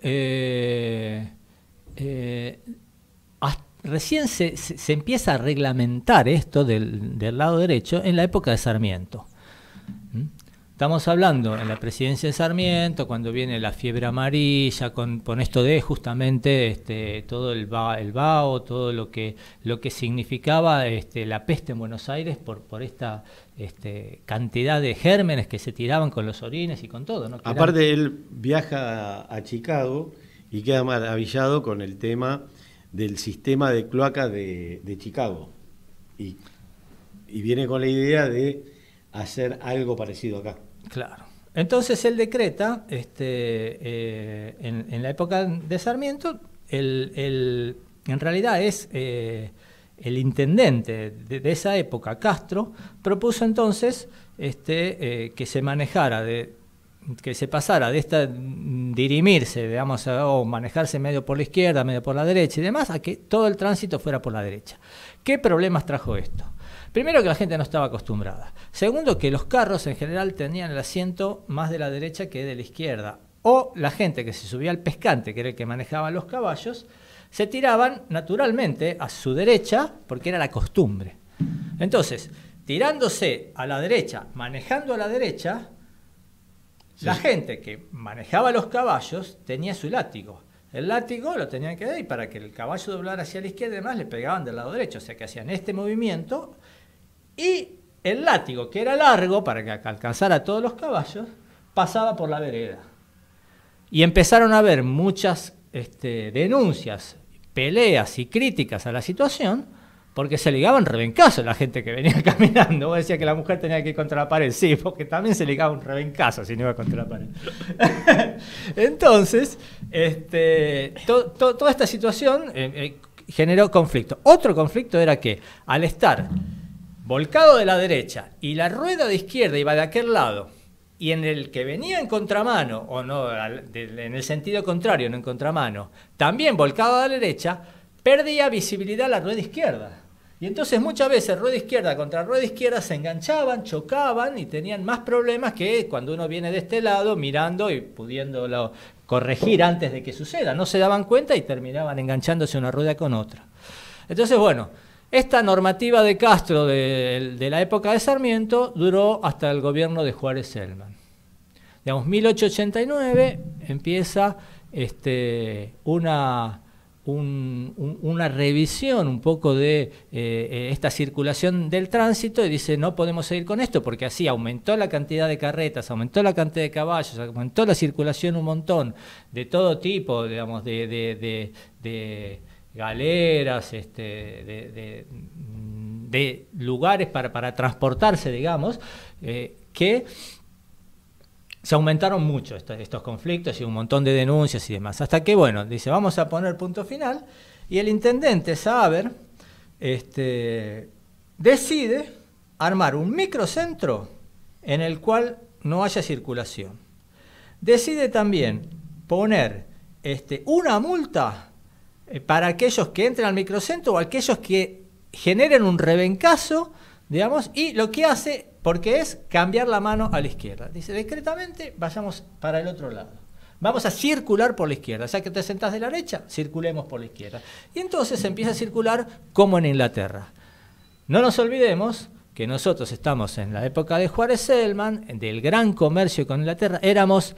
recién se, se, empieza a reglamentar esto del, lado derecho en la época de Sarmiento. ¿Mm? Estamos hablando en la presidencia de Sarmiento, cuando viene la fiebre amarilla, con, esto de justamente este, todo el, ba, el bao, todo lo que, lo que significaba este, la peste en Buenos Aires por, por esta este, cantidad de gérmenes que se tiraban con los orines y con todo. Aparte, él viaja a Chicago y queda maravillado con el tema del sistema de cloaca de, Chicago. Y, viene con la idea de hacer algo parecido acá. Claro. Entonces él decreta, este, eh, en, la época de Sarmiento, el, en realidad es eh, el intendente de, esa época, Castro, propuso entonces este, eh, que se manejara de que se pasara de esta mm, dirimirse, digamos, o manejarse medio por la izquierda, medio por la derecha y demás, a que todo el tránsito fuera por la derecha. ¿Qué problemas trajo esto? Primero que la gente no estaba acostumbrada. Segundo que los carros en general tenían el asiento más de la derecha que de la izquierda. O la gente que se subía al pescante, que era el que manejaba los caballos, se tiraban naturalmente a su derecha porque era la costumbre. Entonces, tirándose a la derecha, manejando a la derecha, la gente que manejaba los caballos tenía su látigo. El látigo lo tenían que dar y para que el caballo doblara hacia la izquierda y le pegaban del lado derecho. O sea que hacían este movimiento y el látigo, que era largo para que alcanzara a todos los caballos, pasaba por la vereda. Y empezaron a haber muchas este, denuncias, peleas y críticas a la situación porque se ligaban rebencazo la gente que venía [laughs] caminando. Vos decías que la mujer tenía que ir contra la pared, sí, porque también se ligaba un rebencazo si no iba contra la pared. [laughs] Entonces, este, toda esta situación eh, eh, generó conflicto. Otro conflicto era que al estar volcado de la derecha y la rueda de izquierda iba de aquel lado, y en el que venía en contramano, o no, en el sentido contrario, no en contramano, también volcado a la derecha, perdía visibilidad la rueda izquierda. Y entonces muchas veces rueda izquierda contra rueda izquierda se enganchaban, chocaban y tenían más problemas que cuando uno viene de este lado mirando y pudiéndolo corregir antes de que suceda. No se daban cuenta y terminaban enganchándose una rueda con otra. Entonces, bueno, esta normativa de Castro de, la época de Sarmiento duró hasta el gobierno de Juárez Selman. Digamos, 1889 empieza este, una una revisión un poco de eh, eh, esta circulación del tránsito y dice no podemos seguir con esto porque así aumentó la cantidad de carretas, aumentó la cantidad de caballos, aumentó la circulación un montón de todo tipo, digamos, de, galeras, este, de, lugares para, transportarse, digamos, eh, que se aumentaron mucho estos, conflictos y un montón de denuncias y demás. Hasta que, bueno, dice, vamos a poner punto final. Y el intendente Saber este, decide armar un microcentro en el cual no haya circulación. Decide también poner este, una multa eh, para aquellos que entren al microcentro o aquellos que generen un rebencazo, digamos, y lo que hace porque es cambiar la mano a la izquierda. Dice, discretamente vayamos para el otro lado. Vamos a circular por la izquierda. O sea que te sentás de la derecha, circulemos por la izquierda. Y entonces empieza a circular como en Inglaterra. No nos olvidemos que nosotros estamos en la época de Juárez Selman, del gran comercio con Inglaterra. Éramos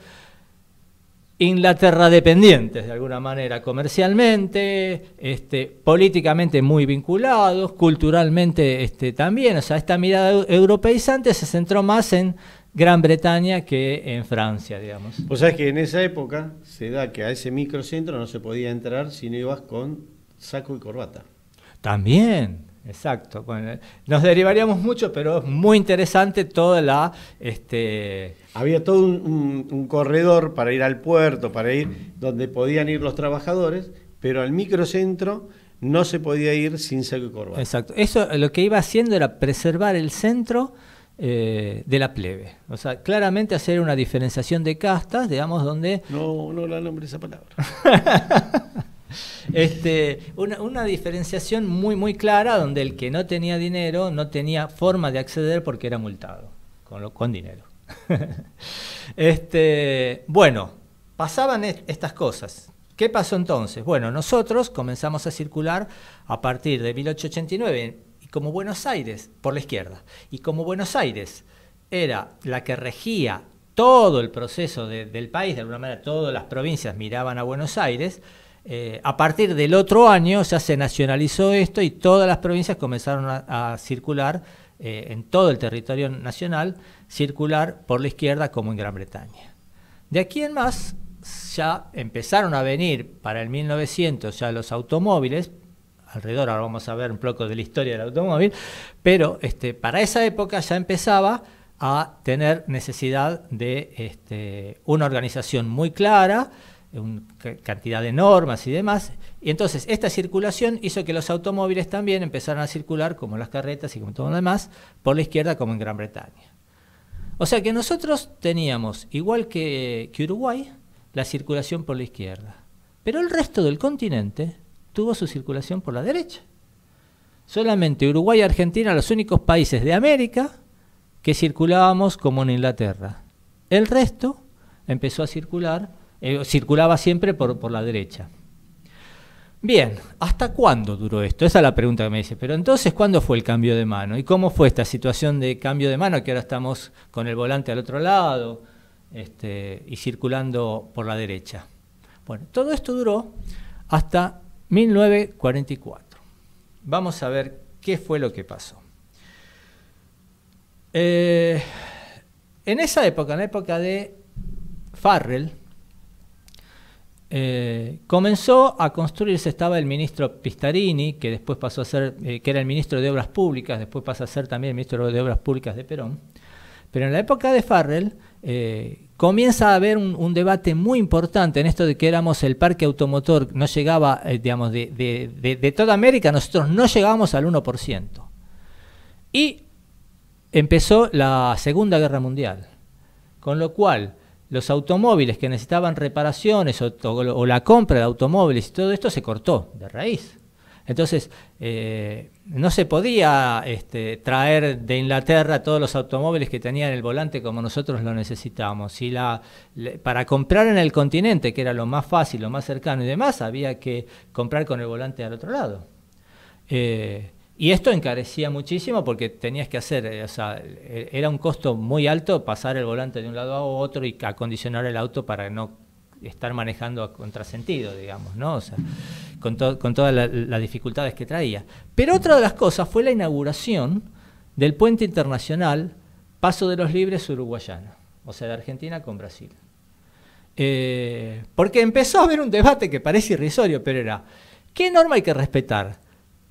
Inglaterra dependientes de alguna manera, comercialmente, este, políticamente muy vinculados, culturalmente este, también. O sea, esta mirada europeizante se centró más en Gran Bretaña que en Francia, digamos. Pues sabes que en esa época se da que a ese microcentro no se podía entrar si no ibas con saco y corbata. También. Exacto. nos derivaríamos mucho, pero es muy interesante toda la... Este... Había todo un, corredor para ir al puerto, para ir donde podían ir los trabajadores, pero al microcentro no se podía ir sin ser y Exacto. Eso lo que iba haciendo era preservar el centro eh, de la plebe. O sea, claramente hacer una diferenciación de castas, digamos, donde... No, no la nombre esa palabra. [laughs] Este, una, diferenciación muy, muy clara donde el que no tenía dinero no tenía forma de acceder porque era multado con, dinero. [laughs] este, bueno, pasaban estas cosas. ¿Qué pasó entonces? Bueno, nosotros comenzamos a circular a partir de 1889 y como Buenos Aires, por la izquierda, y como Buenos Aires era la que regía todo el proceso del país, de alguna manera todas las provincias miraban a Buenos Aires, eh, a partir del otro año ya se nacionalizó esto y todas las provincias comenzaron a, circular eh, en todo el territorio nacional, circular por la izquierda como en Gran Bretaña. De aquí en más ya empezaron a venir para el 1900 ya los automóviles, alrededor, ahora vamos a ver un poco de la historia del automóvil, pero este, para esa época ya empezaba a tener necesidad de este, una organización muy clara, una cantidad de normas y demás. Y entonces esta circulación hizo que los automóviles también empezaran a circular, como las carretas y como todo lo demás, por la izquierda como en Gran Bretaña. O sea que nosotros teníamos, igual que, que Uruguay, la circulación por la izquierda. Pero el resto del continente tuvo su circulación por la derecha. Solamente Uruguay y Argentina, los únicos países de América que circulábamos como en Inglaterra. El resto empezó a circular eh, circulaba siempre por, la derecha. Bien, ¿hasta cuándo duró esto? Esa es la pregunta que me dice. Pero entonces, ¿cuándo fue el cambio de mano? ¿Y cómo fue esta situación de cambio de mano que ahora estamos con el volante al otro lado este, y circulando por la derecha? Bueno, todo esto duró hasta 1944. Vamos a ver qué fue lo que pasó. Eh, en esa época, en la época de Farrell, eh, comenzó a construirse, estaba el ministro Pistarini, que después pasó a ser, eh, que era el ministro de Obras Públicas, después pasa a ser también el ministro de Obras Públicas de Perón. Pero en la época de Farrell eh, comienza a haber un, debate muy importante en esto de que éramos el parque automotor, no llegaba, digamos, de, de, de toda América, nosotros no llegábamos al 1%. Y empezó la Segunda Guerra Mundial, con lo cual los automóviles que necesitaban reparaciones o, la compra de automóviles y todo esto se cortó de raíz. Entonces, eh, no se podía este, traer de Inglaterra todos los automóviles que tenían el volante como nosotros lo necesitábamos. Y la, para comprar en el continente, que era lo más fácil, lo más cercano y demás, había que comprar con el volante al otro lado. Eh, y esto encarecía muchísimo porque tenías que hacer, eh, o sea, e-, era un costo muy alto pasar el volante de un lado a otro y acondicionar el auto para no estar manejando a contrasentido, digamos, ¿no? O sea, con, todas las dificultades que traía. Pero otra de las cosas fue la inauguración del puente internacional Paso de los Libres uruguayano, o sea, de Argentina con Brasil. Eh, porque empezó a haber un debate que parece irrisorio, pero era, ¿qué norma hay que respetar?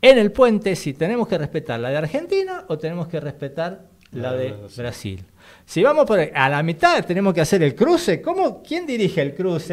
en el puente si tenemos que respetar la de Argentina o tenemos que respetar la, de Brasil. Si vamos por a la mitad, tenemos que hacer el cruce. ¿Cómo, ¿Quién dirige el cruce?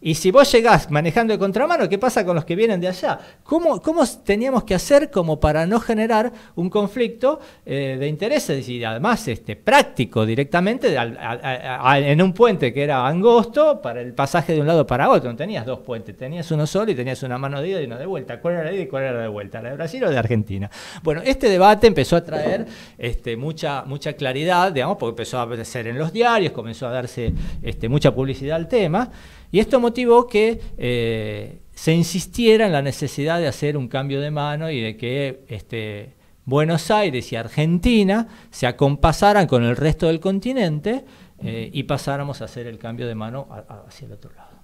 y si vos llegás manejando de contramano, ¿qué pasa con los que vienen de allá? ¿Cómo, cómo teníamos que hacer como para no generar un conflicto eh, de intereses? Y además este, práctico directamente en un puente que era angosto para el pasaje de un lado para otro. No tenías dos puentes, tenías uno solo y tenías una mano de ida y una de vuelta. ¿Cuál era la ida y cuál era la de vuelta? ¿La de Brasil o de Argentina? Bueno, este debate empezó a traer este, mucha, mucha claridad porque empezó a aparecer en los diarios, comenzó a darse este, mucha publicidad al tema, y esto motivó que eh, se insistiera en la necesidad de hacer un cambio de mano y de que este, Buenos Aires y Argentina se acompasaran con el resto del continente eh, y pasáramos a hacer el cambio de mano hacia el otro lado.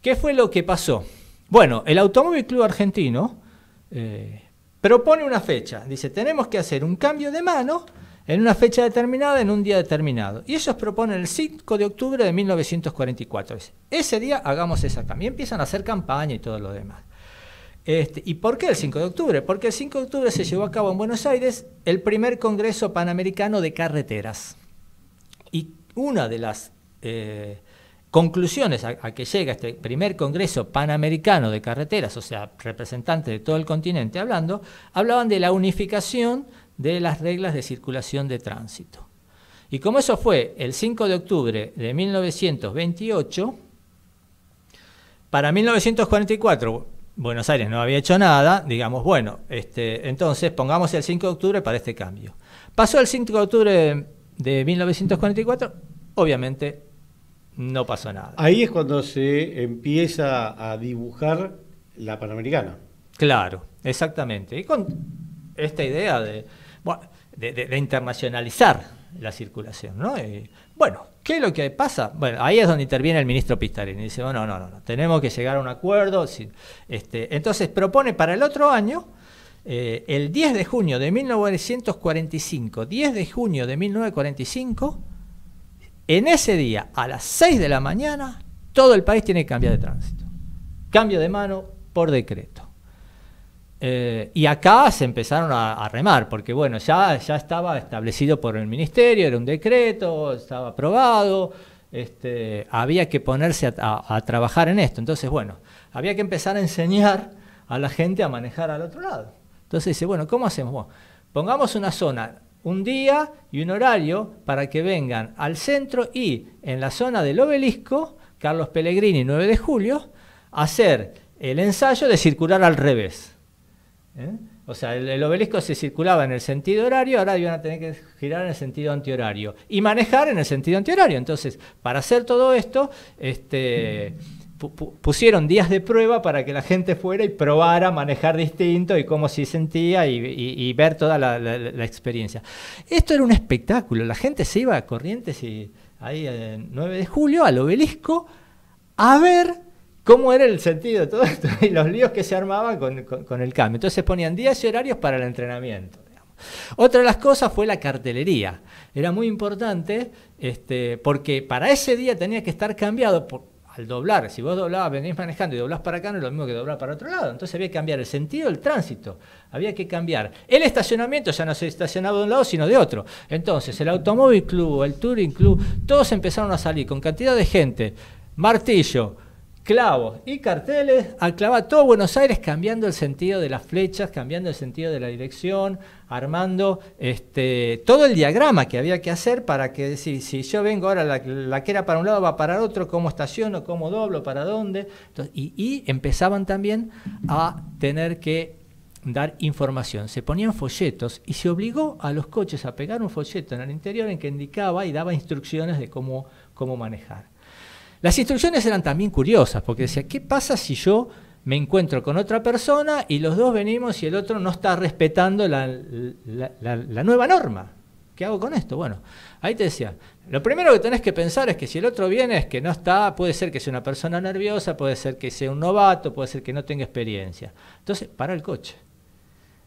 ¿Qué fue lo que pasó? Bueno, el Automóvil Club Argentino eh, propone una fecha. Dice, tenemos que hacer un cambio de mano en una fecha determinada, en un día determinado. Y ellos proponen el 5 de octubre de 1944. Ese día hagamos esa campaña. empiezan a hacer campaña y todo lo demás. Este, ¿Y por qué el 5 de octubre? Porque el 5 de octubre se llevó a cabo en Buenos Aires el primer Congreso Panamericano de Carreteras. Y una de las eh, conclusiones a, que llega este primer Congreso Panamericano de Carreteras, o sea, representantes de todo el continente hablando, hablaban de la unificación de las reglas de circulación de tránsito. Y como eso fue el 5 de octubre de 1928, para 1944 Buenos Aires no había hecho nada, digamos, bueno, este, entonces pongamos el 5 de octubre para este cambio. Pasó el 5 de octubre de 1944, obviamente no pasó nada. Ahí es cuando se empieza a dibujar la Panamericana. Claro, exactamente. Y con esta idea de bueno, de, internacionalizar la circulación, ¿no? Eh, bueno, ¿qué es lo que pasa? Bueno, ahí es donde interviene el ministro Pistarini. Y dice, bueno, no, no, no, tenemos que llegar a un acuerdo. este, entonces propone para el otro año, eh, el 10 de junio de 1945, 10 de junio de 1945, en ese día, a las 6 de la mañana, todo el país tiene que cambiar de tránsito. Cambio de mano por decreto. Eh, y acá se empezaron a, remar, porque bueno, ya, ya estaba establecido por el ministerio, era un decreto, estaba aprobado, este, había que ponerse a, trabajar en esto. Entonces, bueno, había que empezar a enseñar a la gente a manejar al otro lado. Entonces dice, bueno, ¿cómo hacemos? pongamos una zona, un día y un horario para que vengan al centro y en la zona del obelisco, Carlos Pellegrini, 9 de julio, hacer el ensayo de circular al revés. ¿eh? O sea, el, obelisco se circulaba en el sentido horario, ahora iban a tener que girar en el sentido antihorario y manejar en el sentido antihorario. Entonces, para hacer todo esto, este, pusieron días de prueba para que la gente fuera y probara manejar distinto y cómo se sentía y, ver toda la, experiencia. Esto era un espectáculo, la gente se iba a Corrientes ahí el eh, 9 de julio al obelisco a ver cómo era el sentido de todo esto [laughs] y los líos que se armaban con, el cambio. Entonces ponían días y horarios para el entrenamiento. Otra de las cosas fue la cartelería. Era muy importante este, porque para ese día tenía que estar cambiado al doblar. Si vos doblabas, venís manejando y doblás para acá, no es lo mismo que doblar para otro lado. Entonces había que cambiar el sentido del tránsito. Había que cambiar el estacionamiento, ya no se estacionaba de un lado, sino de otro. Entonces el Automóvil Club, el Touring Club, todos empezaron a salir con cantidad de gente martillo, clavos y carteles, clavar todo Buenos Aires cambiando el sentido de las flechas, cambiando el sentido de la dirección, armando este, todo el diagrama que había que hacer para que si, si yo vengo ahora la, que era para un lado va para otro, cómo estaciono, cómo doblo, para dónde. y, y empezaban también a tener que dar información. Se ponían folletos y se obligó a los coches a pegar un folleto en el interior en que indicaba y daba instrucciones de cómo, cómo manejar. Las instrucciones eran también curiosas, porque decía, ¿qué pasa si yo me encuentro con otra persona y los dos venimos y el otro no está respetando la, nueva norma? ¿Qué hago con esto? Bueno, ahí te decía, lo primero que tenés que pensar es que si el otro viene es que no está, puede ser que sea una persona nerviosa, puede ser que sea un novato, puede ser que no tenga experiencia. Entonces, para el coche.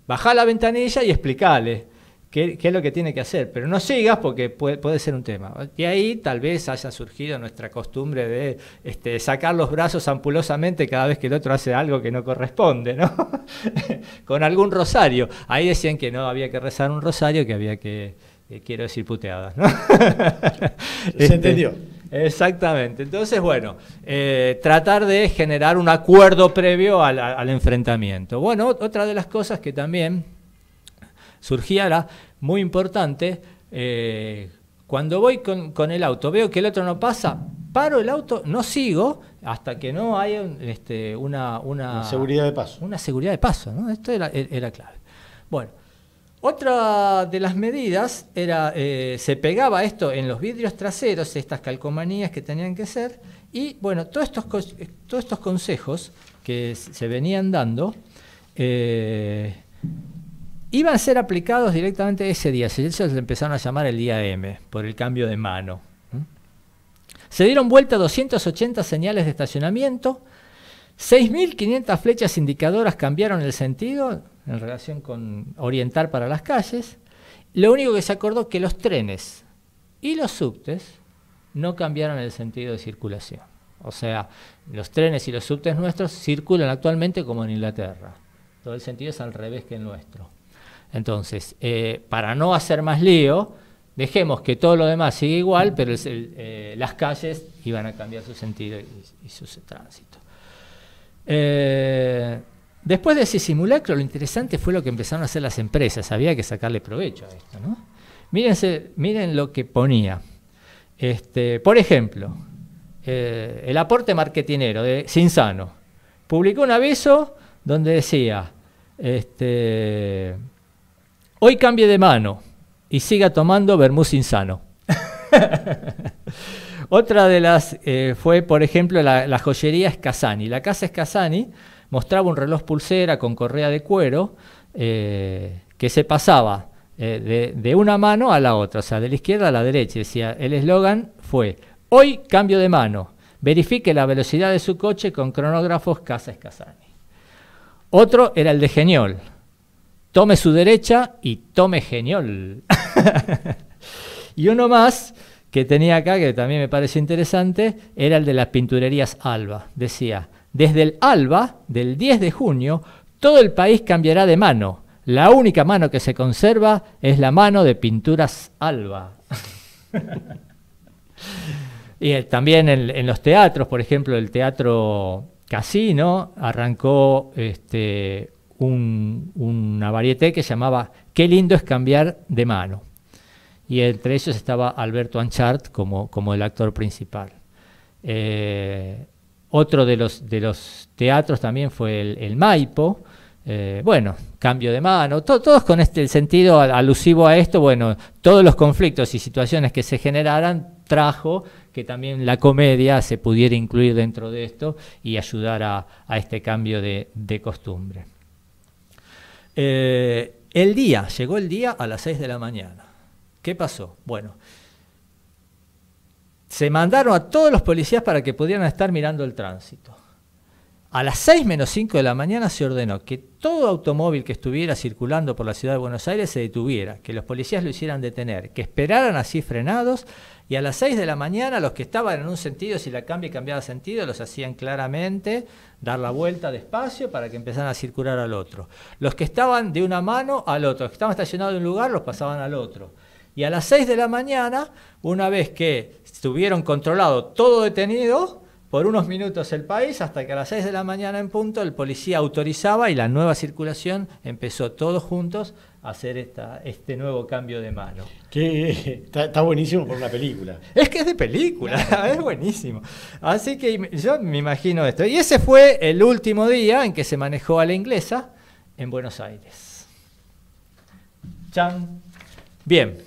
baja la ventanilla y explicale qué, es lo que tiene que hacer. Pero no sigas porque puede, ser un tema. Y ahí tal vez haya surgido nuestra costumbre de este, sacar los brazos ampulosamente cada vez que el otro hace algo que no corresponde, ¿no? [laughs] Con algún rosario. Ahí decían que no había que rezar un rosario, que había que, eh, quiero decir puteadas, ¿no? [laughs] Se este, entendió. exactamente. Entonces, bueno, eh, tratar de generar un acuerdo previo al enfrentamiento. Bueno, otra de las cosas que también surgía muy importante. Eh, cuando voy con, el auto, veo que el otro no pasa, paro el auto, no sigo hasta que no haya este, una, seguridad de paso. Una seguridad de paso, ¿no? Esto era, e, clave. Bueno, otra de las medidas era, eh, se pegaba esto en los vidrios traseros, estas calcomanías que tenían que ser, y bueno, todos estos, eh, todos estos consejos que se venían dando, iban a ser aplicados directamente ese día. se empezaron a llamar el día M, por el cambio de mano. Se dieron vuelta 280 señales de estacionamiento, 6.500 flechas indicadoras cambiaron el sentido en relación con orientar para las calles. Lo único que se acordó que los trenes y los subtes no cambiaron el sentido de circulación. O sea, los trenes y los subtes nuestros circulan actualmente como en Inglaterra. Todo el sentido es al revés que el nuestro. Entonces, eh, para no hacer más lío, dejemos que todo lo demás siga igual, pero eh, las calles iban a cambiar su sentido y, su tránsito. Eh, después de ese simulacro, lo interesante fue lo que empezaron a hacer las empresas. Había que sacarle provecho a esto, ¿no? miren lo que ponía. Este, por ejemplo, el aporte marketinero de Sinsano publicó un aviso donde decía, este, hoy cambie de mano y siga tomando vermouth insano. [laughs] Otra de las eh, fue, por ejemplo, la, joyería Scassani. La casa Scassani mostraba un reloj pulsera con correa de cuero eh, que se pasaba eh, de, una mano a la otra, o sea, de la izquierda a la derecha. Decía, el eslogan fue, hoy cambio de mano, verifique la velocidad de su coche con cronógrafos Casa Scassani. Otro era el de Geniol, tome su derecha y tome genial. [laughs] y uno más que tenía acá, que también me parece interesante, era el de las pinturerías Alba. Decía, desde el Alba, del 10 de junio, todo el país cambiará de mano. La única mano que se conserva es la mano de Pinturas Alba. [laughs] y eh, también en, los teatros, por ejemplo, el Teatro Casino arrancó este, una varieté que se llamaba Qué lindo es cambiar de mano. Y entre ellos estaba Alberto Anchart como, el actor principal. Eh, otro de los, de los teatros también fue el, Maipo. Eh, bueno, cambio de mano, todos con este el sentido alusivo a esto, bueno, todos los conflictos y situaciones que se generaran trajo que también la comedia se pudiera incluir dentro de esto y ayudar a, este cambio de costumbre. Eh, el día, llegó el día a las 6 de la mañana. ¿Qué pasó? Bueno, se mandaron a todos los policías para que pudieran estar mirando el tránsito. A las 6 menos 5 de la mañana se ordenó que todo automóvil que estuviera circulando por la ciudad de Buenos Aires se detuviera, que los policías lo hicieran detener, que esperaran así frenados y a las 6 de la mañana los que estaban en un sentido, si la cambia y cambiaba sentido, los hacían claramente dar la vuelta despacio para que empezaran a circular al otro. Los que estaban de una mano al otro, los que estaban estacionados en un lugar los pasaban al otro. Y a las 6 de la mañana, una vez que estuvieron controlados todo detenido, por unos minutos el país hasta que a las 6 de la mañana en punto el policía autorizaba y la nueva circulación empezó todos juntos a hacer esta, este nuevo cambio de mano. Que está, buenísimo por una película. Es que es de película, [laughs] es buenísimo. Así que yo me imagino esto. Y ese fue el último día en que se manejó a la inglesa en Buenos Aires. Chan. Bien.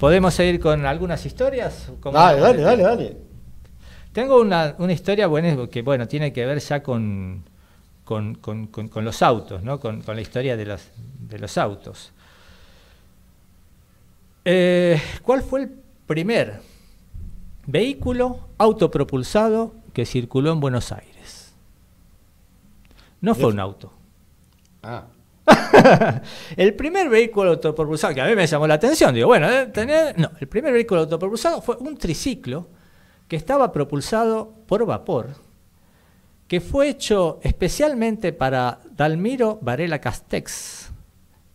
¿Podemos seguir con algunas historias? Dale, dale, dale, dale. Tengo una, historia buena que bueno, tiene que ver ya con, los autos, ¿no? con, la historia de los, autos. Eh, ¿Cuál fue el primer vehículo autopropulsado que circuló en Buenos Aires? No fue un auto. Ah. [laughs] el primer vehículo autopropulsado, que a mí me llamó la atención, digo, bueno, eh, no, el primer vehículo autopropulsado fue un triciclo que estaba propulsado por vapor, que fue hecho especialmente para Dalmiro Varela Castex.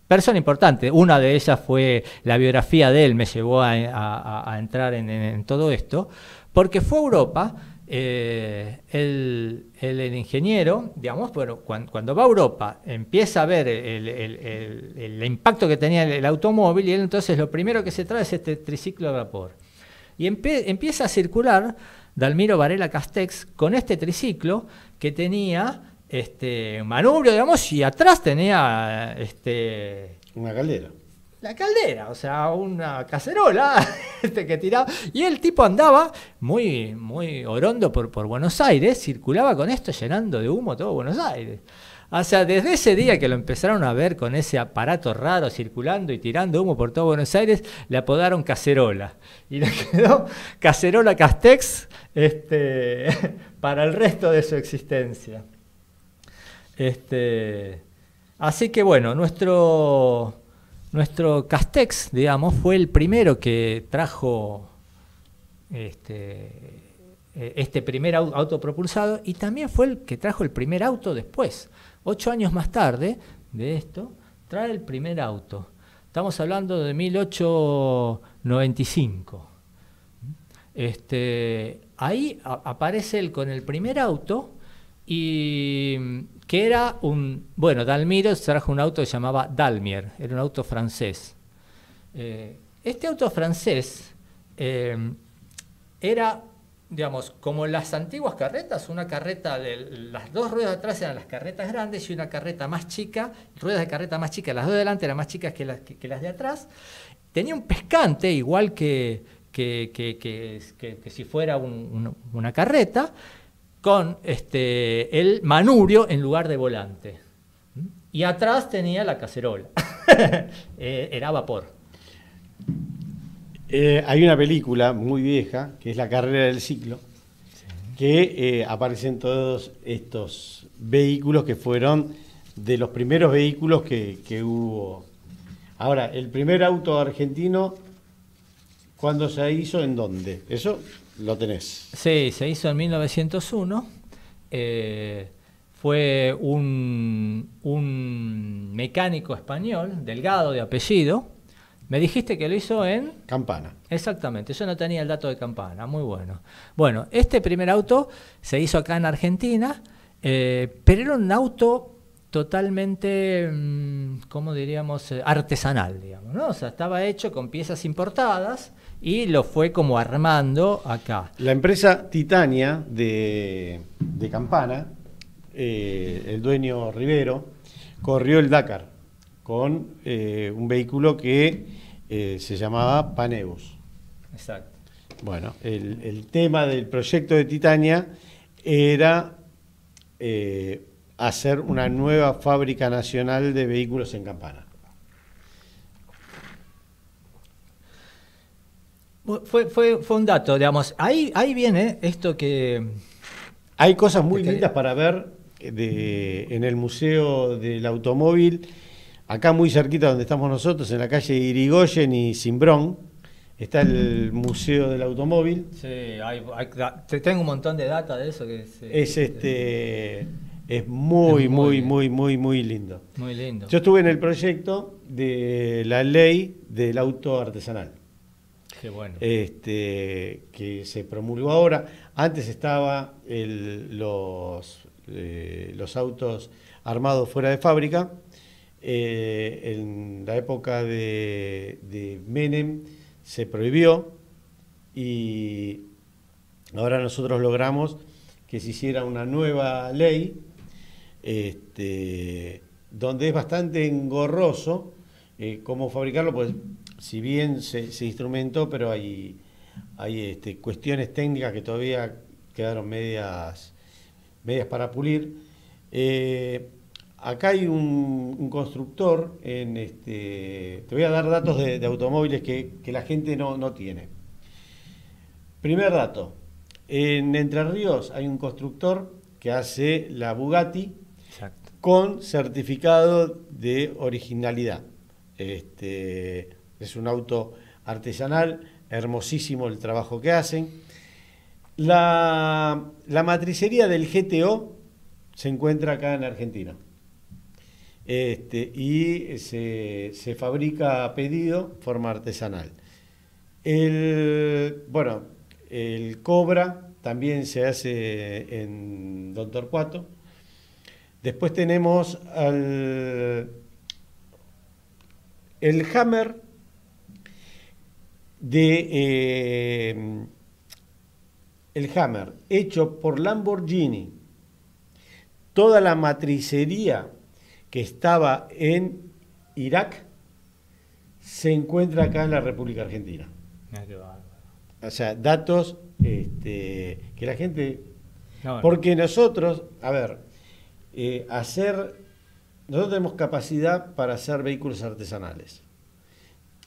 Persona importante, una de ellas fue la biografía de él, me llevó a, entrar en, todo esto, porque fue a Europa, eh, el, el, ingeniero, digamos, cuando, va a Europa empieza a ver el, el, impacto que tenía el, automóvil y él entonces lo primero que se trae es este triciclo de vapor y empieza a circular Dalmiro Varela Castex con este triciclo que tenía este manubrio, digamos, y atrás tenía este, una caldera. La caldera, o sea, una cacerola [laughs] este, que tiraba. Y el tipo andaba muy, muy orondo por, por Buenos Aires, circulaba con esto llenando de humo todo Buenos Aires. O sea, desde ese día que lo empezaron a ver con ese aparato raro circulando y tirando humo por todo Buenos Aires, le apodaron Cacerola. Y le [laughs] quedó Cacerola Castex este, [laughs] para el resto de su existencia. Este, así que bueno, nuestro, nuestro Castex, digamos, fue el primero que trajo este, eh, este primer auto, propulsado y también fue el que trajo el primer auto después. Ocho años más tarde de esto, trae el primer auto. Estamos hablando de 1895. Este, ahí aparece él con el primer auto y mm, que era un, bueno, Dalmiro trajo un auto que se llamaba Dalmier, era un auto francés. Eh, este auto francés eh, era digamos, como las antiguas carretas, una carreta de las dos ruedas de atrás eran las carretas grandes y una carreta más chica, ruedas de carreta más chica, las dos de delante eran más chicas que las, las de atrás, tenía un pescante igual que, si fuera una carreta, con este, el manubrio en lugar de volante. Y atrás tenía la cacerola, [laughs] eh, era vapor. Eh, hay una película muy vieja, que es La carrera del ciclo, que eh, aparecen todos estos vehículos que fueron de los primeros vehículos que, hubo. Ahora, el primer auto argentino, ¿cuándo se hizo? ¿En dónde? Eso lo tenés. Sí, se hizo en 1901. Eh, fue un mecánico español, delgado de apellido, me dijiste que lo hizo en... Campana. Exactamente, yo no tenía el dato de Campana, muy bueno. Bueno, este primer auto se hizo acá en Argentina, eh, pero era un auto totalmente, mm, ¿cómo diríamos?, eh, artesanal, digamos, ¿no? O sea, estaba hecho con piezas importadas y lo fue como armando acá. La empresa Titania de, Campana, eh, el dueño Rivero, corrió el Dakar con un vehículo que eh, se llamaba Paneus. Exacto. Bueno, el, tema del proyecto de Titania era eh, hacer una nueva fábrica nacional de vehículos en campana. Fue, un dato, digamos. Ahí, viene esto que... Hay cosas muy lindas para ver eh, en el Museo del Automóvil Acá muy cerquita donde estamos nosotros, en la calle Irigoyen y Simbrón, está el Museo del Automóvil. Sí, hay, tengo un montón de data de eso. Que es, eh, eh, este... Es muy, muy, muy, muy, muy, lindo. Muy lindo. Yo estuve en el proyecto de la ley del auto artesanal. Qué bueno. Este, que se promulgó ahora. Antes estaba los, eh, los autos armados fuera de fábrica. Eh, en la época de, Menem se prohibió y ahora nosotros logramos que se hiciera una nueva ley este, donde es bastante engorroso eh, cómo fabricarlo, pues si bien se, instrumentó, pero hay, hay este, cuestiones técnicas que todavía quedaron medias, medias para pulir. Eh, Acá hay un, constructor este, Te voy a dar datos de, automóviles que, la gente no, tiene. Primer dato. En Entre Ríos hay un constructor que hace la Bugatti con certificado de originalidad. Este, es un auto artesanal, hermosísimo el trabajo que hacen. la matricería del GTO se encuentra acá en Argentina. Este, y se, fabrica a pedido forma artesanal. El, bueno, el cobra también se hace en doctor Torcuato. Después tenemos al, el hammer de eh, el hammer hecho por Lamborghini. Toda la matricería que estaba en Irak, se encuentra acá en la República Argentina. O sea, datos este, que la gente... Porque nosotros, a ver, eh, hacer... Nosotros tenemos capacidad para hacer vehículos artesanales.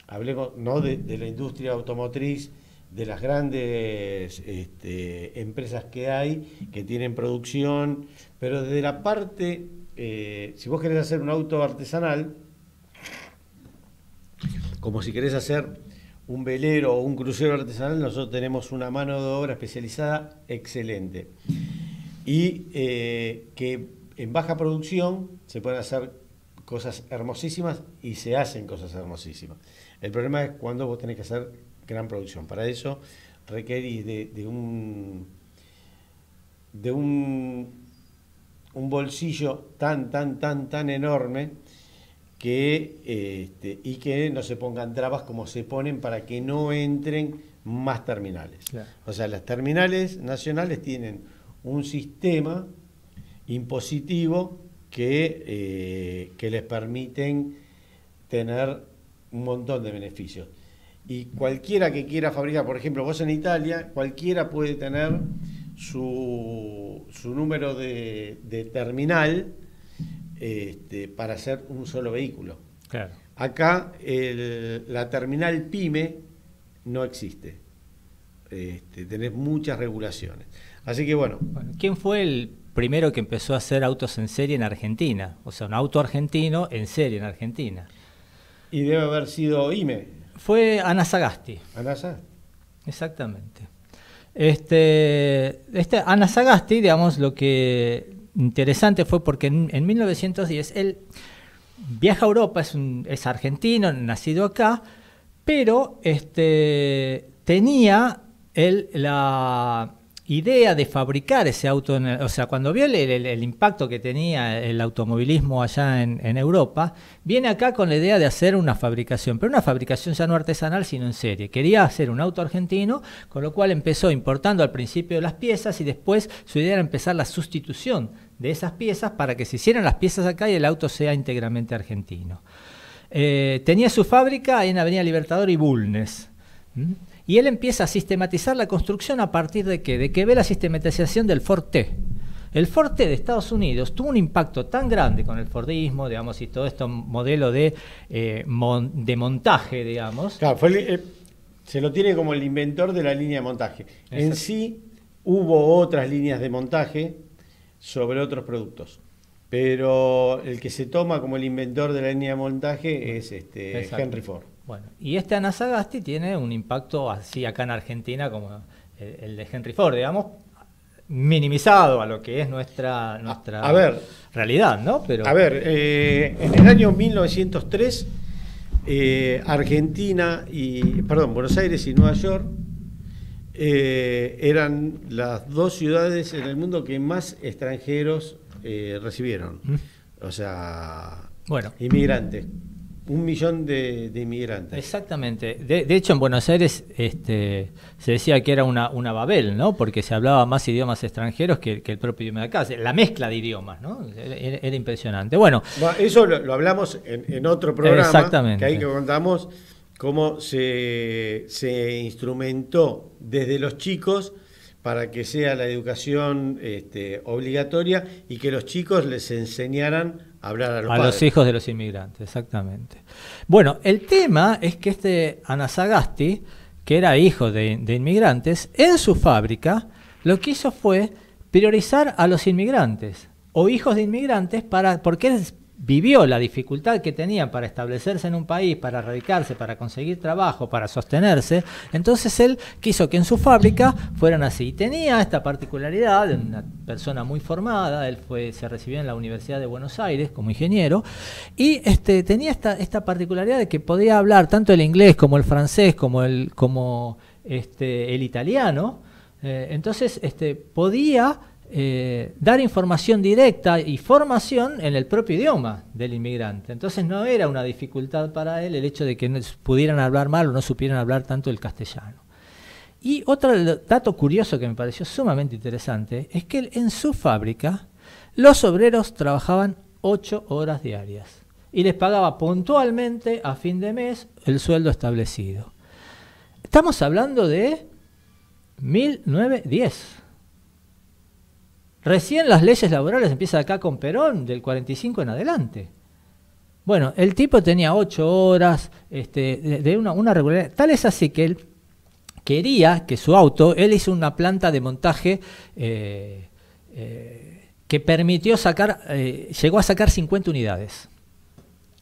Hablemos no de, la industria automotriz, de las grandes este, empresas que hay, que tienen producción, pero desde la parte eh, si vos querés hacer un auto artesanal, como si querés hacer un velero o un crucero artesanal, nosotros tenemos una mano de obra especializada excelente. Y eh, que en baja producción se pueden hacer cosas hermosísimas y se hacen cosas hermosísimas. El problema es cuando vos tenés que hacer gran producción. Para eso requerís de un de un un bolsillo tan, tan, tan, tan enorme que, este, y que no se pongan trabas como se ponen para que no entren más terminales. O sea, las terminales nacionales tienen un sistema impositivo que, eh, que les permiten tener un montón de beneficios. Y cualquiera que quiera fabricar, por ejemplo, vos en Italia, cualquiera puede tener su, número de, terminal este, para hacer un solo vehículo. Claro. Acá la terminal PYME no existe. Este, tenés muchas regulaciones. Así que bueno. ¿Quién fue el primero que empezó a hacer autos en serie en Argentina? O sea, un auto argentino en serie en Argentina. Y debe haber sido IME. Fue Ana Ana Exactamente. Este, este, Ana Sagasti, digamos, lo que interesante fue porque en, 1910 él viaja a Europa, es, es argentino, nacido acá, pero este, tenía él la, idea de fabricar ese auto, o sea, cuando vio el, impacto que tenía el automovilismo allá en, Europa, viene acá con la idea de hacer una fabricación, pero una fabricación ya no artesanal, sino en serie. Quería hacer un auto argentino, con lo cual empezó importando al principio las piezas y después su idea era empezar la sustitución de esas piezas para que se hicieran las piezas acá y el auto sea íntegramente argentino. Eh, tenía su fábrica en Avenida Libertador y Bulnes y él empieza a sistematizar la construcción a partir de qué? De que ve la sistematización del T. El T de Estados Unidos tuvo un impacto tan grande con el Fordismo, digamos, y todo este modelo de, eh, de montaje, digamos. Claro, eh, se lo tiene como el inventor de la línea de montaje. En sí hubo otras líneas de montaje sobre otros productos. Pero el que se toma como el inventor de la línea de montaje es este Henry Ford. Bueno, y este Anasagasti tiene un impacto así acá en Argentina como el, de Henry Ford, digamos, minimizado a lo que es nuestra, nuestra realidad, ¿no? Pero... A ver, eh, en el año 1903, eh, Argentina y, perdón, Buenos Aires y Nueva York eh, eran las dos ciudades en el mundo que más extranjeros recibieron. Mm. O sea, inmigrantes un millón de, inmigrantes. Exactamente. De, hecho, en Buenos Aires este, se decía que era una, Babel, ¿no? Porque se hablaba más idiomas extranjeros que, el propio idioma de acá. La mezcla de idiomas, ¿no? Era, impresionante. Bueno. Eso lo, hablamos en, otro programa. Exactamente. Que ahí que contamos cómo se, instrumentó desde los chicos para que sea la educación este, obligatoria y que los chicos les enseñaran a los, hijos de los inmigrantes, exactamente. Bueno, el tema es que este Anasagasti, que era hijo de, inmigrantes, en su fábrica lo que hizo fue priorizar a los inmigrantes o hijos de inmigrantes para, porque es vivió la dificultad que tenían para establecerse en un país, para radicarse, para conseguir trabajo, para sostenerse, entonces él quiso que en su fábrica fueran así. Y tenía esta particularidad, una persona muy formada, él fue, se recibió en la Universidad de Buenos Aires como ingeniero, y este, tenía esta, particularidad de que podía hablar tanto el inglés como el francés, como el, como, este, el italiano, eh, entonces este, podía eh, dar información directa y formación en el propio idioma del inmigrante. Entonces no era una dificultad para él el hecho de que pudieran hablar mal o no supieran hablar tanto el castellano. Y otro dato curioso que me pareció sumamente interesante es que en su fábrica los obreros trabajaban ocho horas diarias y les pagaba puntualmente a fin de mes el sueldo establecido. Estamos hablando de 1910 Recién las leyes laborales empiezan acá con Perón, del 45 en adelante. Bueno, el tipo tenía ocho horas este, de, una, regularidad. Tal es así que él quería que su auto, él hizo una planta de montaje eh, eh, que permitió sacar, eh, llegó a sacar 50 unidades.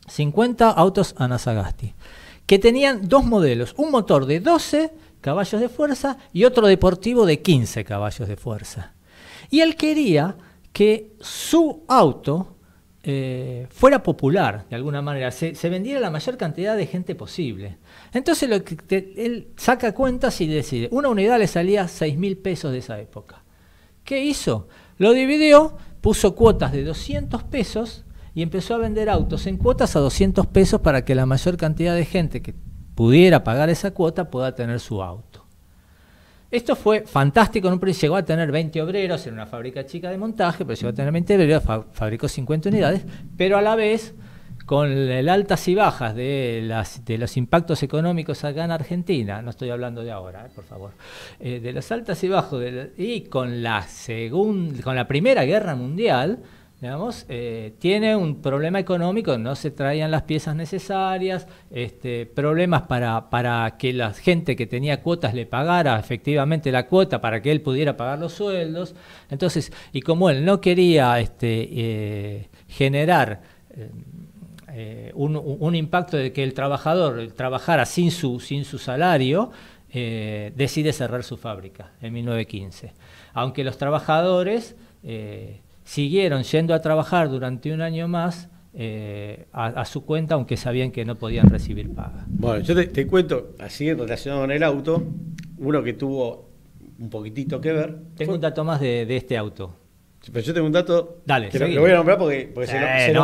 50 autos Anasagasti, que tenían dos modelos, un motor de 12 caballos de fuerza y otro deportivo de 15 caballos de fuerza. Y él quería que su auto eh, fuera popular, de alguna manera, se, vendiera la mayor cantidad de gente posible. Entonces lo que él saca cuentas y decide, una unidad le salía 6 mil pesos de esa época. ¿Qué hizo? Lo dividió, puso cuotas de 200 pesos y empezó a vender autos en cuotas a 200 pesos para que la mayor cantidad de gente que pudiera pagar esa cuota pueda tener su auto. Esto fue fantástico, en un llegó a tener 20 obreros, en una fábrica chica de montaje, pero llegó a tener 20 obreros, fabricó 50 unidades, pero a la vez, con las altas y bajas de, los impactos económicos acá en Argentina, no estoy hablando de ahora, eh, por favor, eh, de los altas y bajos, y con la, con la Primera Guerra Mundial, digamos, eh, tiene un problema económico, no se traían las piezas necesarias, este, problemas para, que la gente que tenía cuotas le pagara efectivamente la cuota para que él pudiera pagar los sueldos. Entonces, y como él no quería este, eh, generar eh, un, impacto de que el trabajador trabajara sin su, sin su salario, decide cerrar su fábrica en 1915. Aunque los trabajadores siguieron yendo a trabajar durante un año más eh, a, su cuenta, aunque sabían que no podían recibir paga. Bueno, yo te, cuento, así relacionado con el auto, uno que tuvo un poquitito que ver. Tengo un dato más de, este auto. Pero yo tengo un dato dale, que lo, voy a nombrar porque, eh, se, lo,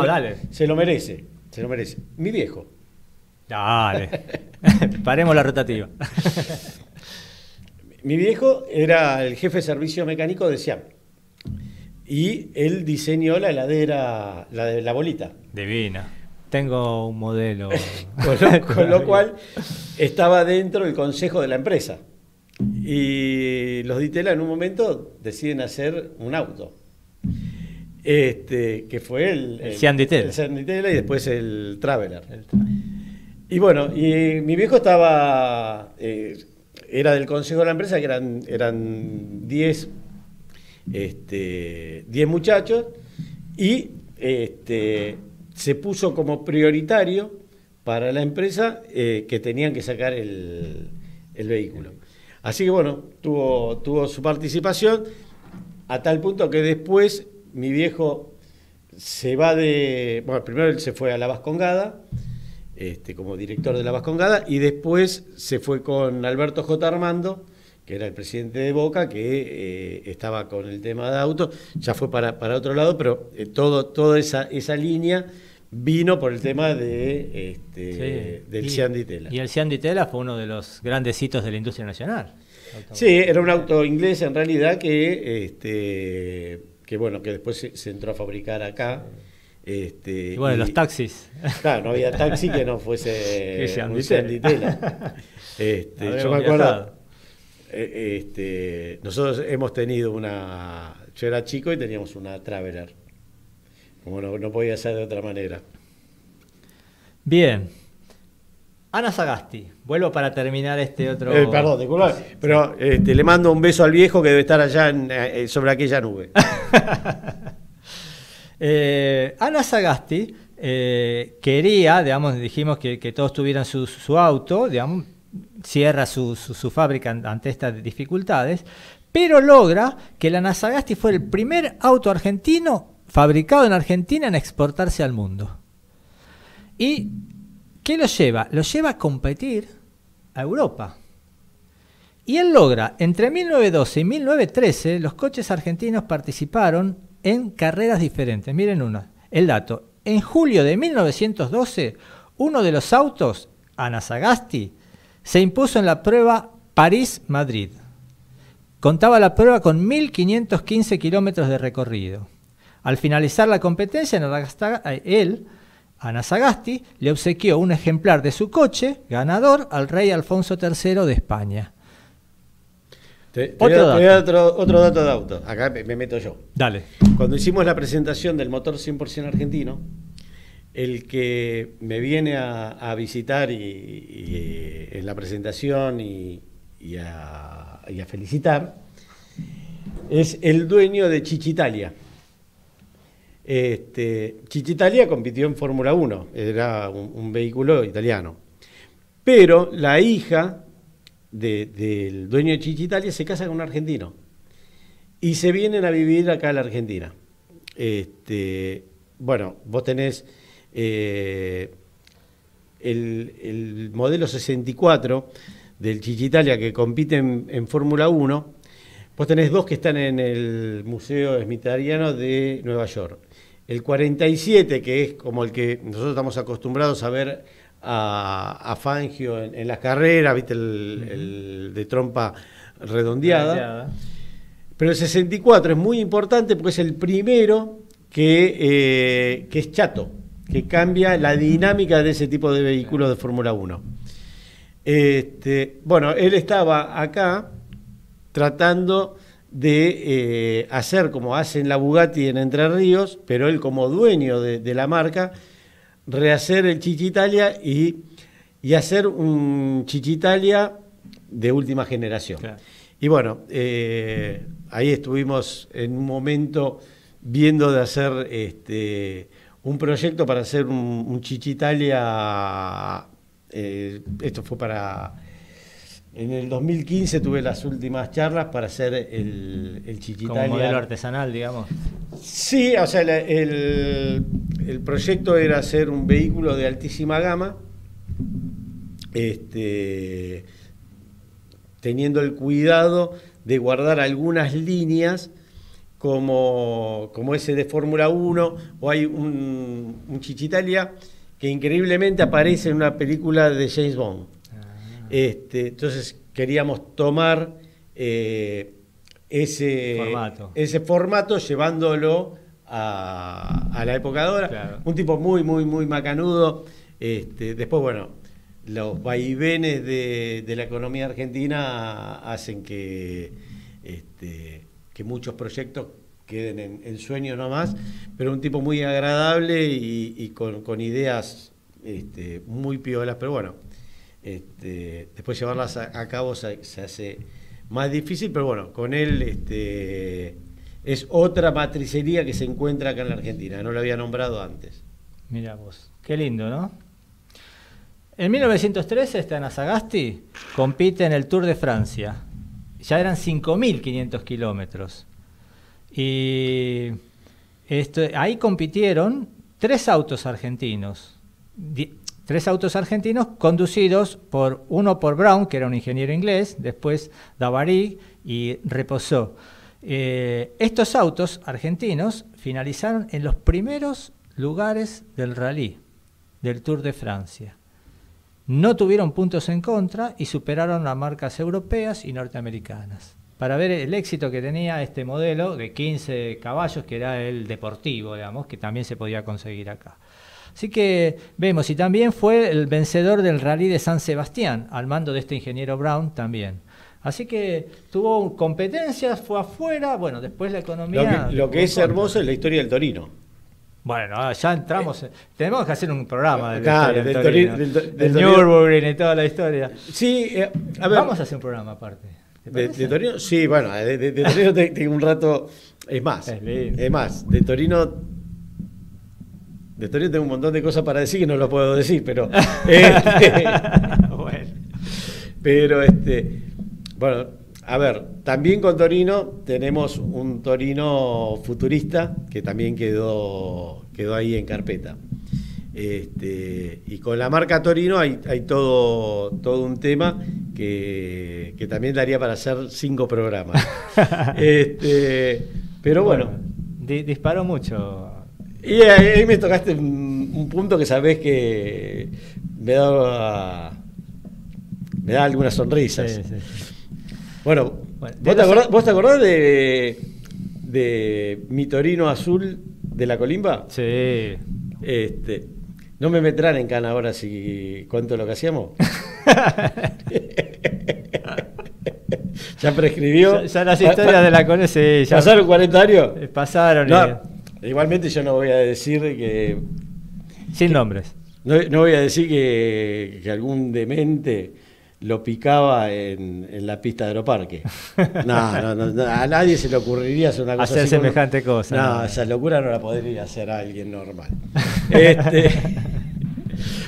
merece. Se lo merece. Mi viejo. Dale. [laughs] Paremos la rotativa. Mi viejo era el jefe de servicio mecánico de SIAM y él diseñó la heladera, la de la bolita. Divina. Tengo un modelo. [laughs] con, lo, cual estaba dentro del consejo de la empresa. Y los Ditela en un momento deciden hacer un auto. Este, que fue el, el, Sean Ditela. El Sean Ditela y después el Traveler. y bueno, y mi viejo estaba, eh, era del consejo de la empresa, que eran 10 este, 10 muchachos y este, se puso como prioritario para la empresa eh, que tenían que sacar el, vehículo. Así que bueno, tuvo, tuvo su participación a tal punto que después mi viejo se va de. Bueno, primero él se fue a la Vascongada, este, como director de la Vascongada, y después se fue con Alberto J. Armando que era el presidente de Boca, que eh, estaba con el tema de auto, ya fue para, para otro lado, pero eh, todo, toda esa, esa línea vino por el tema de este, del Cian Y el Cian fue uno de los grandes hitos de la industria nacional. Sí, era un auto inglés en realidad que, este, que bueno, que después se, entró a fabricar acá. Este, bueno, los taxis. Claro, no había taxi que no fuese un yo me acuerdo, eh, este, nosotros hemos tenido una, yo era chico y teníamos una Traveler, como no, podía ser de otra manera. Bien, Ana Sagasti, vuelvo para terminar este otro. Eh, perdón, pero este, le mando un beso al viejo que debe estar allá eh, sobre aquella nube. [laughs] Ana Sagasti quería, digamos, dijimos que, todos tuvieran su, auto, digamos, cierra su, fábrica ante estas dificultades, pero logra que la nasagasti fue el primer auto argentino fabricado en Argentina en exportarse al mundo. ¿Y qué lo lleva? Lo lleva a competir a Europa. Y él logra, entre 1912 y 1913, los coches argentinos participaron en carreras diferentes. Miren uno, el dato. En julio de 1912, uno de los autos, Anasagasti, se impuso en la prueba París-Madrid. Contaba la prueba con 1.515 kilómetros de recorrido. Al finalizar la competencia, eh, él, Anasagasti, le obsequió un ejemplar de su coche ganador al rey Alfonso III de España. otro, dato. otro, dato de auto. Acá me, meto yo. Dale. Cuando hicimos la presentación del motor 100% argentino, el que me viene a, visitar y, eh, en la presentación y, a, felicitar es el dueño de Chichitalia. Este, Chichitalia compitió en Fórmula 1, era un, vehículo italiano. Pero la hija del dueño de Chichitalia se casa con un argentino y se vienen a vivir acá a la Argentina. Este, bueno, vos tenés eh, el, modelo 64 del Chichitalia que compite en, Fórmula 1, pues tenés dos que están en el Museo Esmitariano de Nueva York. El 47, que es como el que nosotros estamos acostumbrados a ver a, Fangio en, las carreras, viste, el, de trompa redondeada. Pero el 64 es muy importante porque es el primero que eh, es chato que cambia la dinámica de ese tipo de vehículos de Fórmula 1. Este, bueno, él estaba acá tratando de eh, hacer como hacen la Bugatti en Entre Ríos, pero él como dueño de, la marca, rehacer el Chichitalia y, hacer un Chichitalia de última generación. Y bueno, eh, ahí estuvimos en un momento viendo de hacer este, un proyecto para hacer un, Chichitalia. Eh, esto fue para. En el 2015 tuve las últimas charlas para hacer el, el Chichitalia. Como modelo artesanal, digamos. Sí, o sea, el, proyecto era hacer un vehículo de altísima gama, este, teniendo el cuidado de guardar algunas líneas como, ese de Fórmula 1, o hay un, Chichitalia que increíblemente aparece en una película de James Bond. Ah. Este, entonces queríamos tomar eh, ese, formato. ese formato llevándolo a, la época de ahora. Un tipo muy, muy, muy macanudo. Este, después, bueno, los vaivenes de, de la economía argentina hacen que este, que muchos proyectos queden en, sueño sueño nomás, pero un tipo muy agradable y, con, ideas este, muy piolas, pero bueno, este, después llevarlas a, cabo se, hace más difícil, pero bueno, con él este, es otra matricería que se encuentra acá en la Argentina, no lo había nombrado antes. Mira vos, qué lindo, ¿no? En 1913 está en compite en el Tour de Francia ya eran 5.500 kilómetros. Y ahí compitieron tres autos argentinos. tres autos argentinos conducidos por uno por Brown, que era un ingeniero inglés, después davary y Reposó. Eh, estos autos argentinos finalizaron en los primeros lugares del rally del Tour de Francia. No tuvieron puntos en contra y superaron las marcas europeas y norteamericanas. Para ver el éxito que tenía este modelo de 15 caballos, que era el deportivo, digamos, que también se podía conseguir acá. Así que vemos, y también fue el vencedor del rally de San Sebastián, al mando de este ingeniero Brown también. Así que tuvo competencias, fue afuera, bueno, después la economía... Lo que, lo que es hermoso es la historia del Torino. Bueno, ah, ya entramos. Eh, tenemos que hacer un programa de claro, del, Torino, del, del, Nürburgring y toda la historia. Sí, eh, a ver, Vamos a hacer un programa aparte. De, Torino, sí, bueno, eh, de, Torino tengo un rato. Es más, es, más, de Torino. De Torino tengo un montón de cosas para decir que no lo puedo decir, pero. [laughs] bueno. [laughs] Pero este. Bueno, a ver, también con Torino tenemos un Torino futurista que también quedó, quedó ahí en carpeta. Este, y con la marca Torino hay, todo, todo un tema que, también daría para hacer cinco programas. [laughs] Este, pero bueno. disparó mucho. Y ahí me tocaste un, punto que sabés que me da, me da algunas sonrisas. Sí, bueno, ¿vos, te acordás, de, mi Torino Azul de la Colimba? Sí. Este, no me metrán en cana ahora si cuento lo que hacíamos. [laughs] ya prescribió. Ya, las historias de la CONE sí, ¿Pasaron 40 años? Eh, pasaron. Igualmente yo no voy a decir que... Sin nombres. No, voy a decir que algún demente lo picaba en, la pista de aeroparque. [laughs] No, a nadie se le ocurriría hacer una cosa hacer semejante cosa. No, esa locura no la podría hacer alguien normal. [laughs] Este,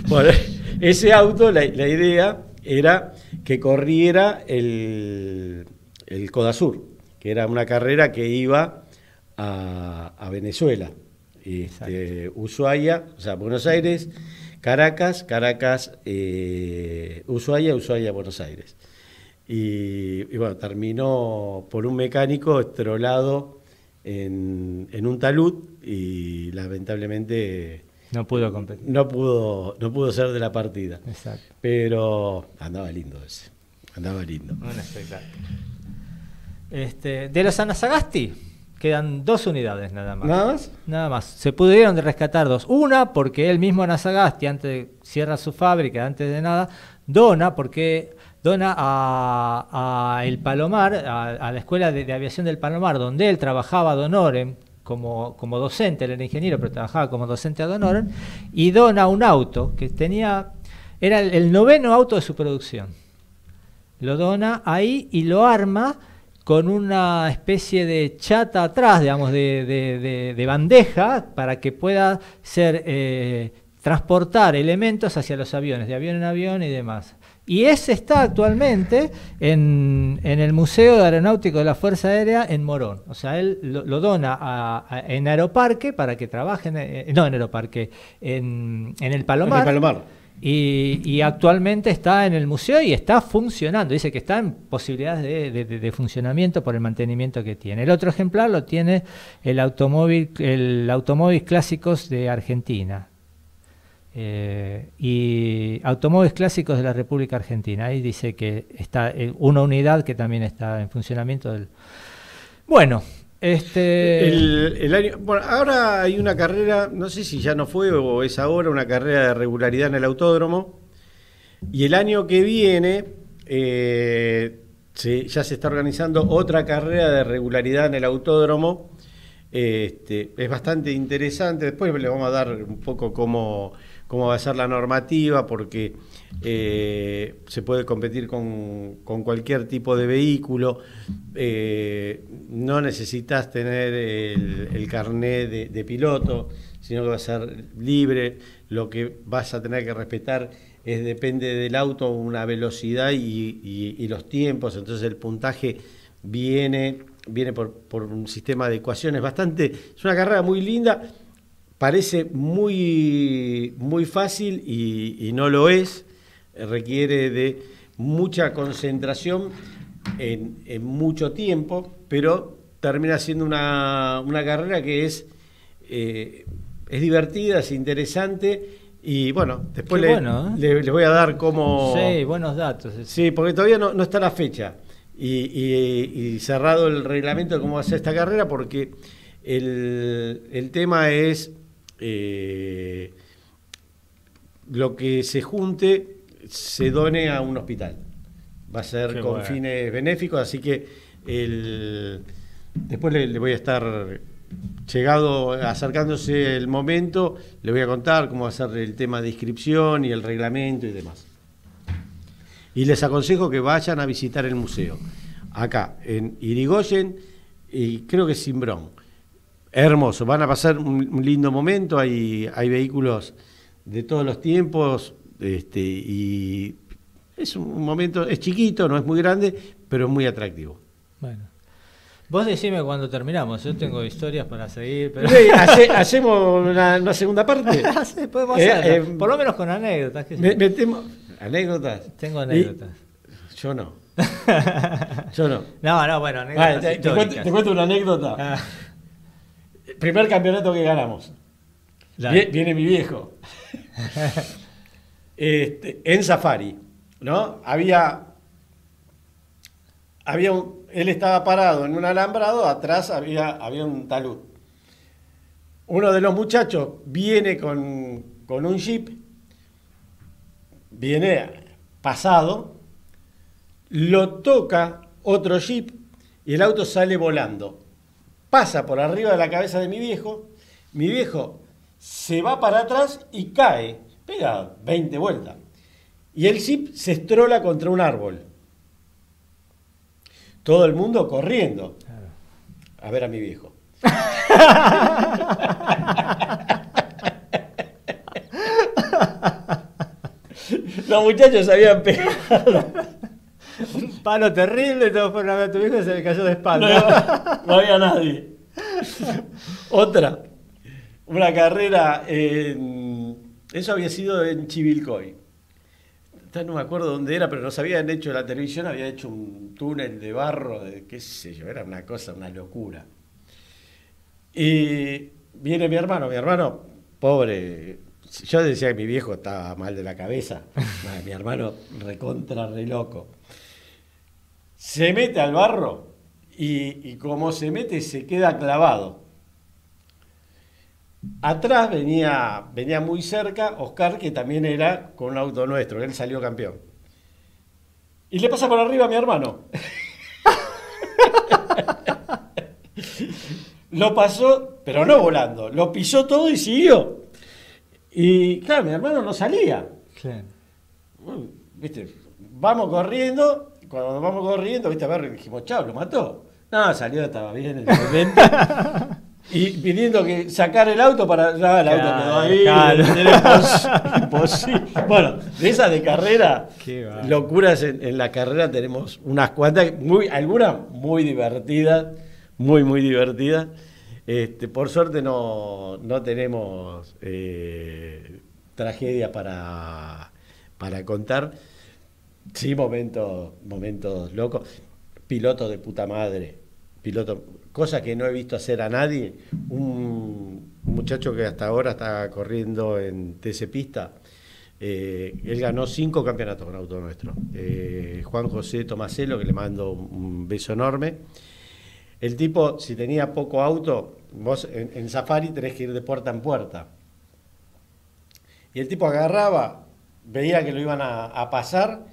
bueno, ese auto, la, idea era que corriera el, el Codasur, que era una carrera que iba a, Venezuela, este, Ushuaia, o sea, Buenos Aires Caracas, Caracas, eh, Ushuaia, Ushuaia, Buenos Aires. Y, bueno, terminó por un mecánico estrolado en, un talud y lamentablemente... No pudo competir. No pudo, no pudo ser de la partida. Exacto. Pero andaba lindo ese. Andaba lindo. Un espectáculo. Este, de los Anasagasti. Quedan dos unidades nada más. ¿Nada más? Nada más. Se pudieron rescatar dos. Una porque él mismo Nazagasti, antes de, cierra su fábrica, antes de nada, dona porque dona a, El Palomar, a, la Escuela de, Aviación del Palomar, donde él trabajaba a Donoren como, como docente, él era ingeniero, pero trabajaba como docente a Donoren y dona un auto que tenía, era el, el noveno auto de su producción. Lo dona ahí y lo arma con una especie de chata atrás, digamos, de, bandeja para que pueda ser, eh, transportar elementos hacia los aviones, de avión en avión y demás. Y ese está actualmente en, el Museo de Aeronáutico de la Fuerza Aérea en Morón. O sea, él lo, dona en Aeroparque para que trabajen, eh, no en Aeroparque, en, el Palomar. En el Palomar y, actualmente está en el museo y está funcionando. Dice que está en posibilidades de, funcionamiento por el mantenimiento que tiene. El otro ejemplar lo tiene el automóvil, el clásicos de Argentina. Eh, y automóviles clásicos de la República Argentina. Ahí dice que está eh, una unidad que también está en funcionamiento. Del... Bueno, este... El, año, bueno, ahora hay una carrera, no sé si ya no fue o es ahora, una carrera de regularidad en el autódromo. Y el año que viene eh, ya se está organizando otra carrera de regularidad en el autódromo. Este, es bastante interesante. Después le vamos a dar un poco cómo, cómo va a ser la normativa, porque eh, se puede competir con, cualquier tipo de vehículo, eh, no necesitas tener el, carné carnet de, piloto, sino que va a ser libre, lo que vas a tener que respetar es depende del auto una velocidad y, los tiempos, entonces el puntaje viene viene por, por un sistema de ecuaciones bastante, es una carrera muy linda, parece muy, muy fácil y, no lo es, requiere de mucha concentración en, mucho tiempo, pero termina siendo una, carrera que es, eh, es divertida, es interesante y bueno, después le, ¿eh? les voy a dar como... Sí, buenos datos. Sí, porque todavía no, está la fecha y, cerrado el reglamento de cómo va esta carrera porque el, el tema es eh, lo que se junte se done a un hospital. Va a ser con fines benéficos, así que después le, voy a estar llegado, acercándose el momento, le voy a contar cómo va a ser el tema de inscripción y el reglamento y demás. Y les aconsejo que vayan a visitar el museo, acá en Irigoyen y creo que Simbrón. Hermoso, van a pasar un lindo momento, hay, hay vehículos de todos los tiempos este, y es un momento, es chiquito, no es muy grande, pero es muy atractivo. Bueno. Vos decime cuando terminamos, yo tengo historias para seguir. [laughs] hacemos una, segunda parte. [laughs] Ah, podemos pues eh, eh, por lo menos con anécdotas. ¿Anécdotas? Tengo anécdotas. Yo no. [laughs] yo no. No, no, bueno, anécdotas. te, cuento, una anécdota. Ah. Primer campeonato que ganamos. Viene, mi viejo. [laughs] Este, en Safari, ¿no? Había. había él estaba parado en un alambrado, atrás había, había un talud. Uno de los muchachos viene con, con un jeep, viene pasado, lo toca otro jeep y el auto sale volando pasa por arriba de la cabeza de mi viejo, mi viejo se va para atrás y cae, pega 20 vueltas. Y el zip se estrola contra un árbol. Todo el mundo corriendo a ver a mi viejo. [laughs] Los muchachos habían pegado un palo terrible, todo fue una vez a tu viejo y se le cayó de espalda. No, había nadie. Otra, una carrera Eso había sido en Chivilcoy. No me acuerdo dónde era, pero nos habían hecho la televisión, había hecho un túnel de barro, de qué sé yo, era una cosa, una locura. Y viene mi hermano, mi hermano, pobre, yo decía que mi viejo estaba mal de la cabeza, [laughs] mi hermano recontra re loco se mete al barro y, como se mete se queda clavado. Atrás venía, venía muy cerca Oscar, que también era con un auto nuestro, él salió campeón. Y le pasa por arriba a mi hermano. [laughs] lo pasó, pero no volando, lo pisó todo y siguió. Y claro, mi hermano no salía. ¿viste? Vamos corriendo cuando nos vamos corriendo, viste, a ver, dijimos, chao, lo mató. No, salió, estaba bien en el momento. y pidiendo que sacar el auto para. Ya, el auto ahí. imposible. Bueno, de esas de carrera, locuras en, la carrera tenemos unas cuantas, algunas muy divertidas, muy, muy divertidas. Este, por suerte no, tenemos eh, tragedia para, para contar. Sí, momentos, momentos locos. Piloto de puta madre. Piloto, cosa que no he visto hacer a nadie. Un muchacho que hasta ahora está corriendo en TC Pista. Eh, él ganó cinco campeonatos con auto nuestro. Eh, Juan José Tomaselo, que le mando un beso enorme. El tipo, si tenía poco auto, vos en, Safari tenés que ir de puerta en puerta. Y el tipo agarraba, veía que lo iban a pasar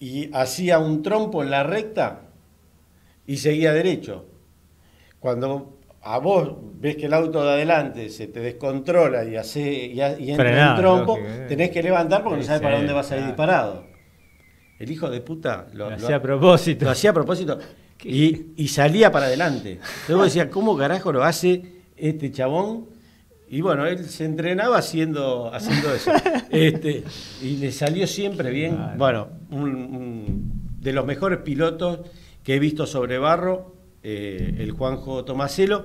y hacía un trompo en la recta y seguía derecho. Cuando a vos ves que el auto de adelante se te descontrola y, hace, y, entra en en trompo, tenés que levantar porque no sabes para dónde vas a ir disparado. El hijo de puta lo, hacía a propósito. Lo hacía a propósito y, y salía para adelante. Entonces vos decías, ¿cómo carajo lo hace este chabón y bueno, él se entrenaba haciendo, haciendo eso. [laughs] Este, y le salió siempre bien. Bueno, un, de los mejores pilotos que he visto sobre barro, eh, el Juanjo Tomaselo,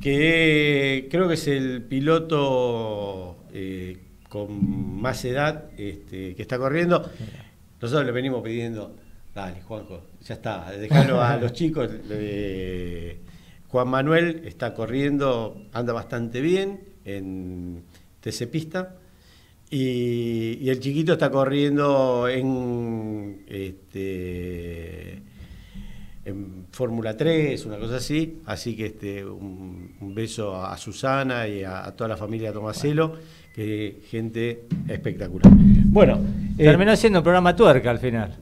que creo que es el piloto eh, con más edad este, que está corriendo. Nosotros le venimos pidiendo, dale, Juanjo, ya está, déjalo a [laughs] los chicos. Eh, Juan Manuel está corriendo, anda bastante bien en TC Pista. Y, el chiquito está corriendo en, este, Fórmula 3, una cosa así. Así que este, un, beso a Susana y a, toda la familia Tomaselo gente espectacular. Bueno. Eh, Terminó siendo un programa tuerca al final.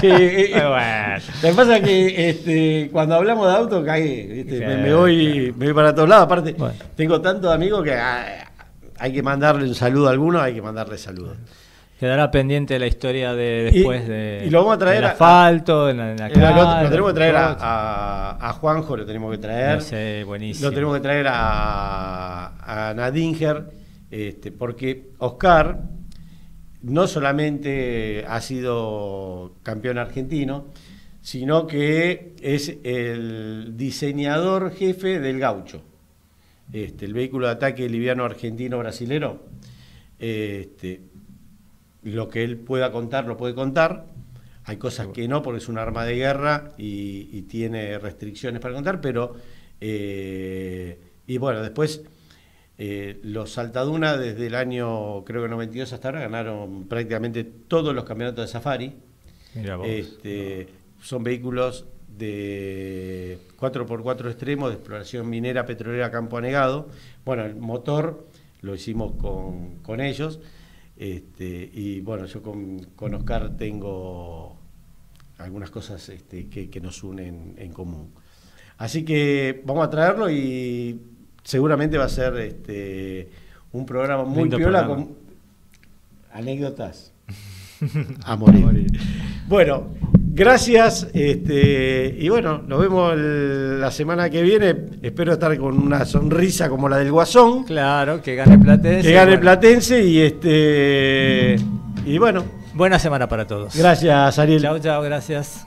que, [laughs] eh, eh, bueno. Lo que pasa que este, cuando hablamos de auto me, voy, para todos lados. Aparte, tengo tantos amigos que ah, hay que mandarle un saludo a alguno, hay que mandarle saludos. Quedará pendiente la historia de después de. Y lo vamos a traer. asfalto, a, en en la lo, tenemos que traer a, Juanjo, lo tenemos que traer. buenísimo. Lo tenemos que traer a Nadinger. Este, porque Oscar no solamente ha sido campeón argentino, sino que es el diseñador jefe del gaucho, este, el vehículo de ataque liviano argentino brasilero. Este, lo que él pueda contar, lo puede contar. Hay cosas que no, porque es un arma de guerra y, tiene restricciones para contar, pero... Eh, y bueno, después eh, los Saltaduna desde el año, creo que 92 hasta ahora, ganaron prácticamente todos los campeonatos de Safari. Este, son vehículos de 4x4 extremos, de exploración minera, petrolera, campo anegado. Bueno, el motor lo hicimos con, ellos. Este, y bueno, yo con, Oscar tengo algunas cosas este, que, nos unen en común. Así que vamos a traerlo y seguramente va a ser este, un programa muy piola con anécdotas. [laughs] a morir. Bueno, gracias. Este, y bueno, nos vemos la semana que viene. Espero estar con una sonrisa como la del Guasón. Claro, que gane Platense. Que gane Platense y este. Y bueno. Buena semana para todos. Gracias, Ariel. Chao, chao, gracias.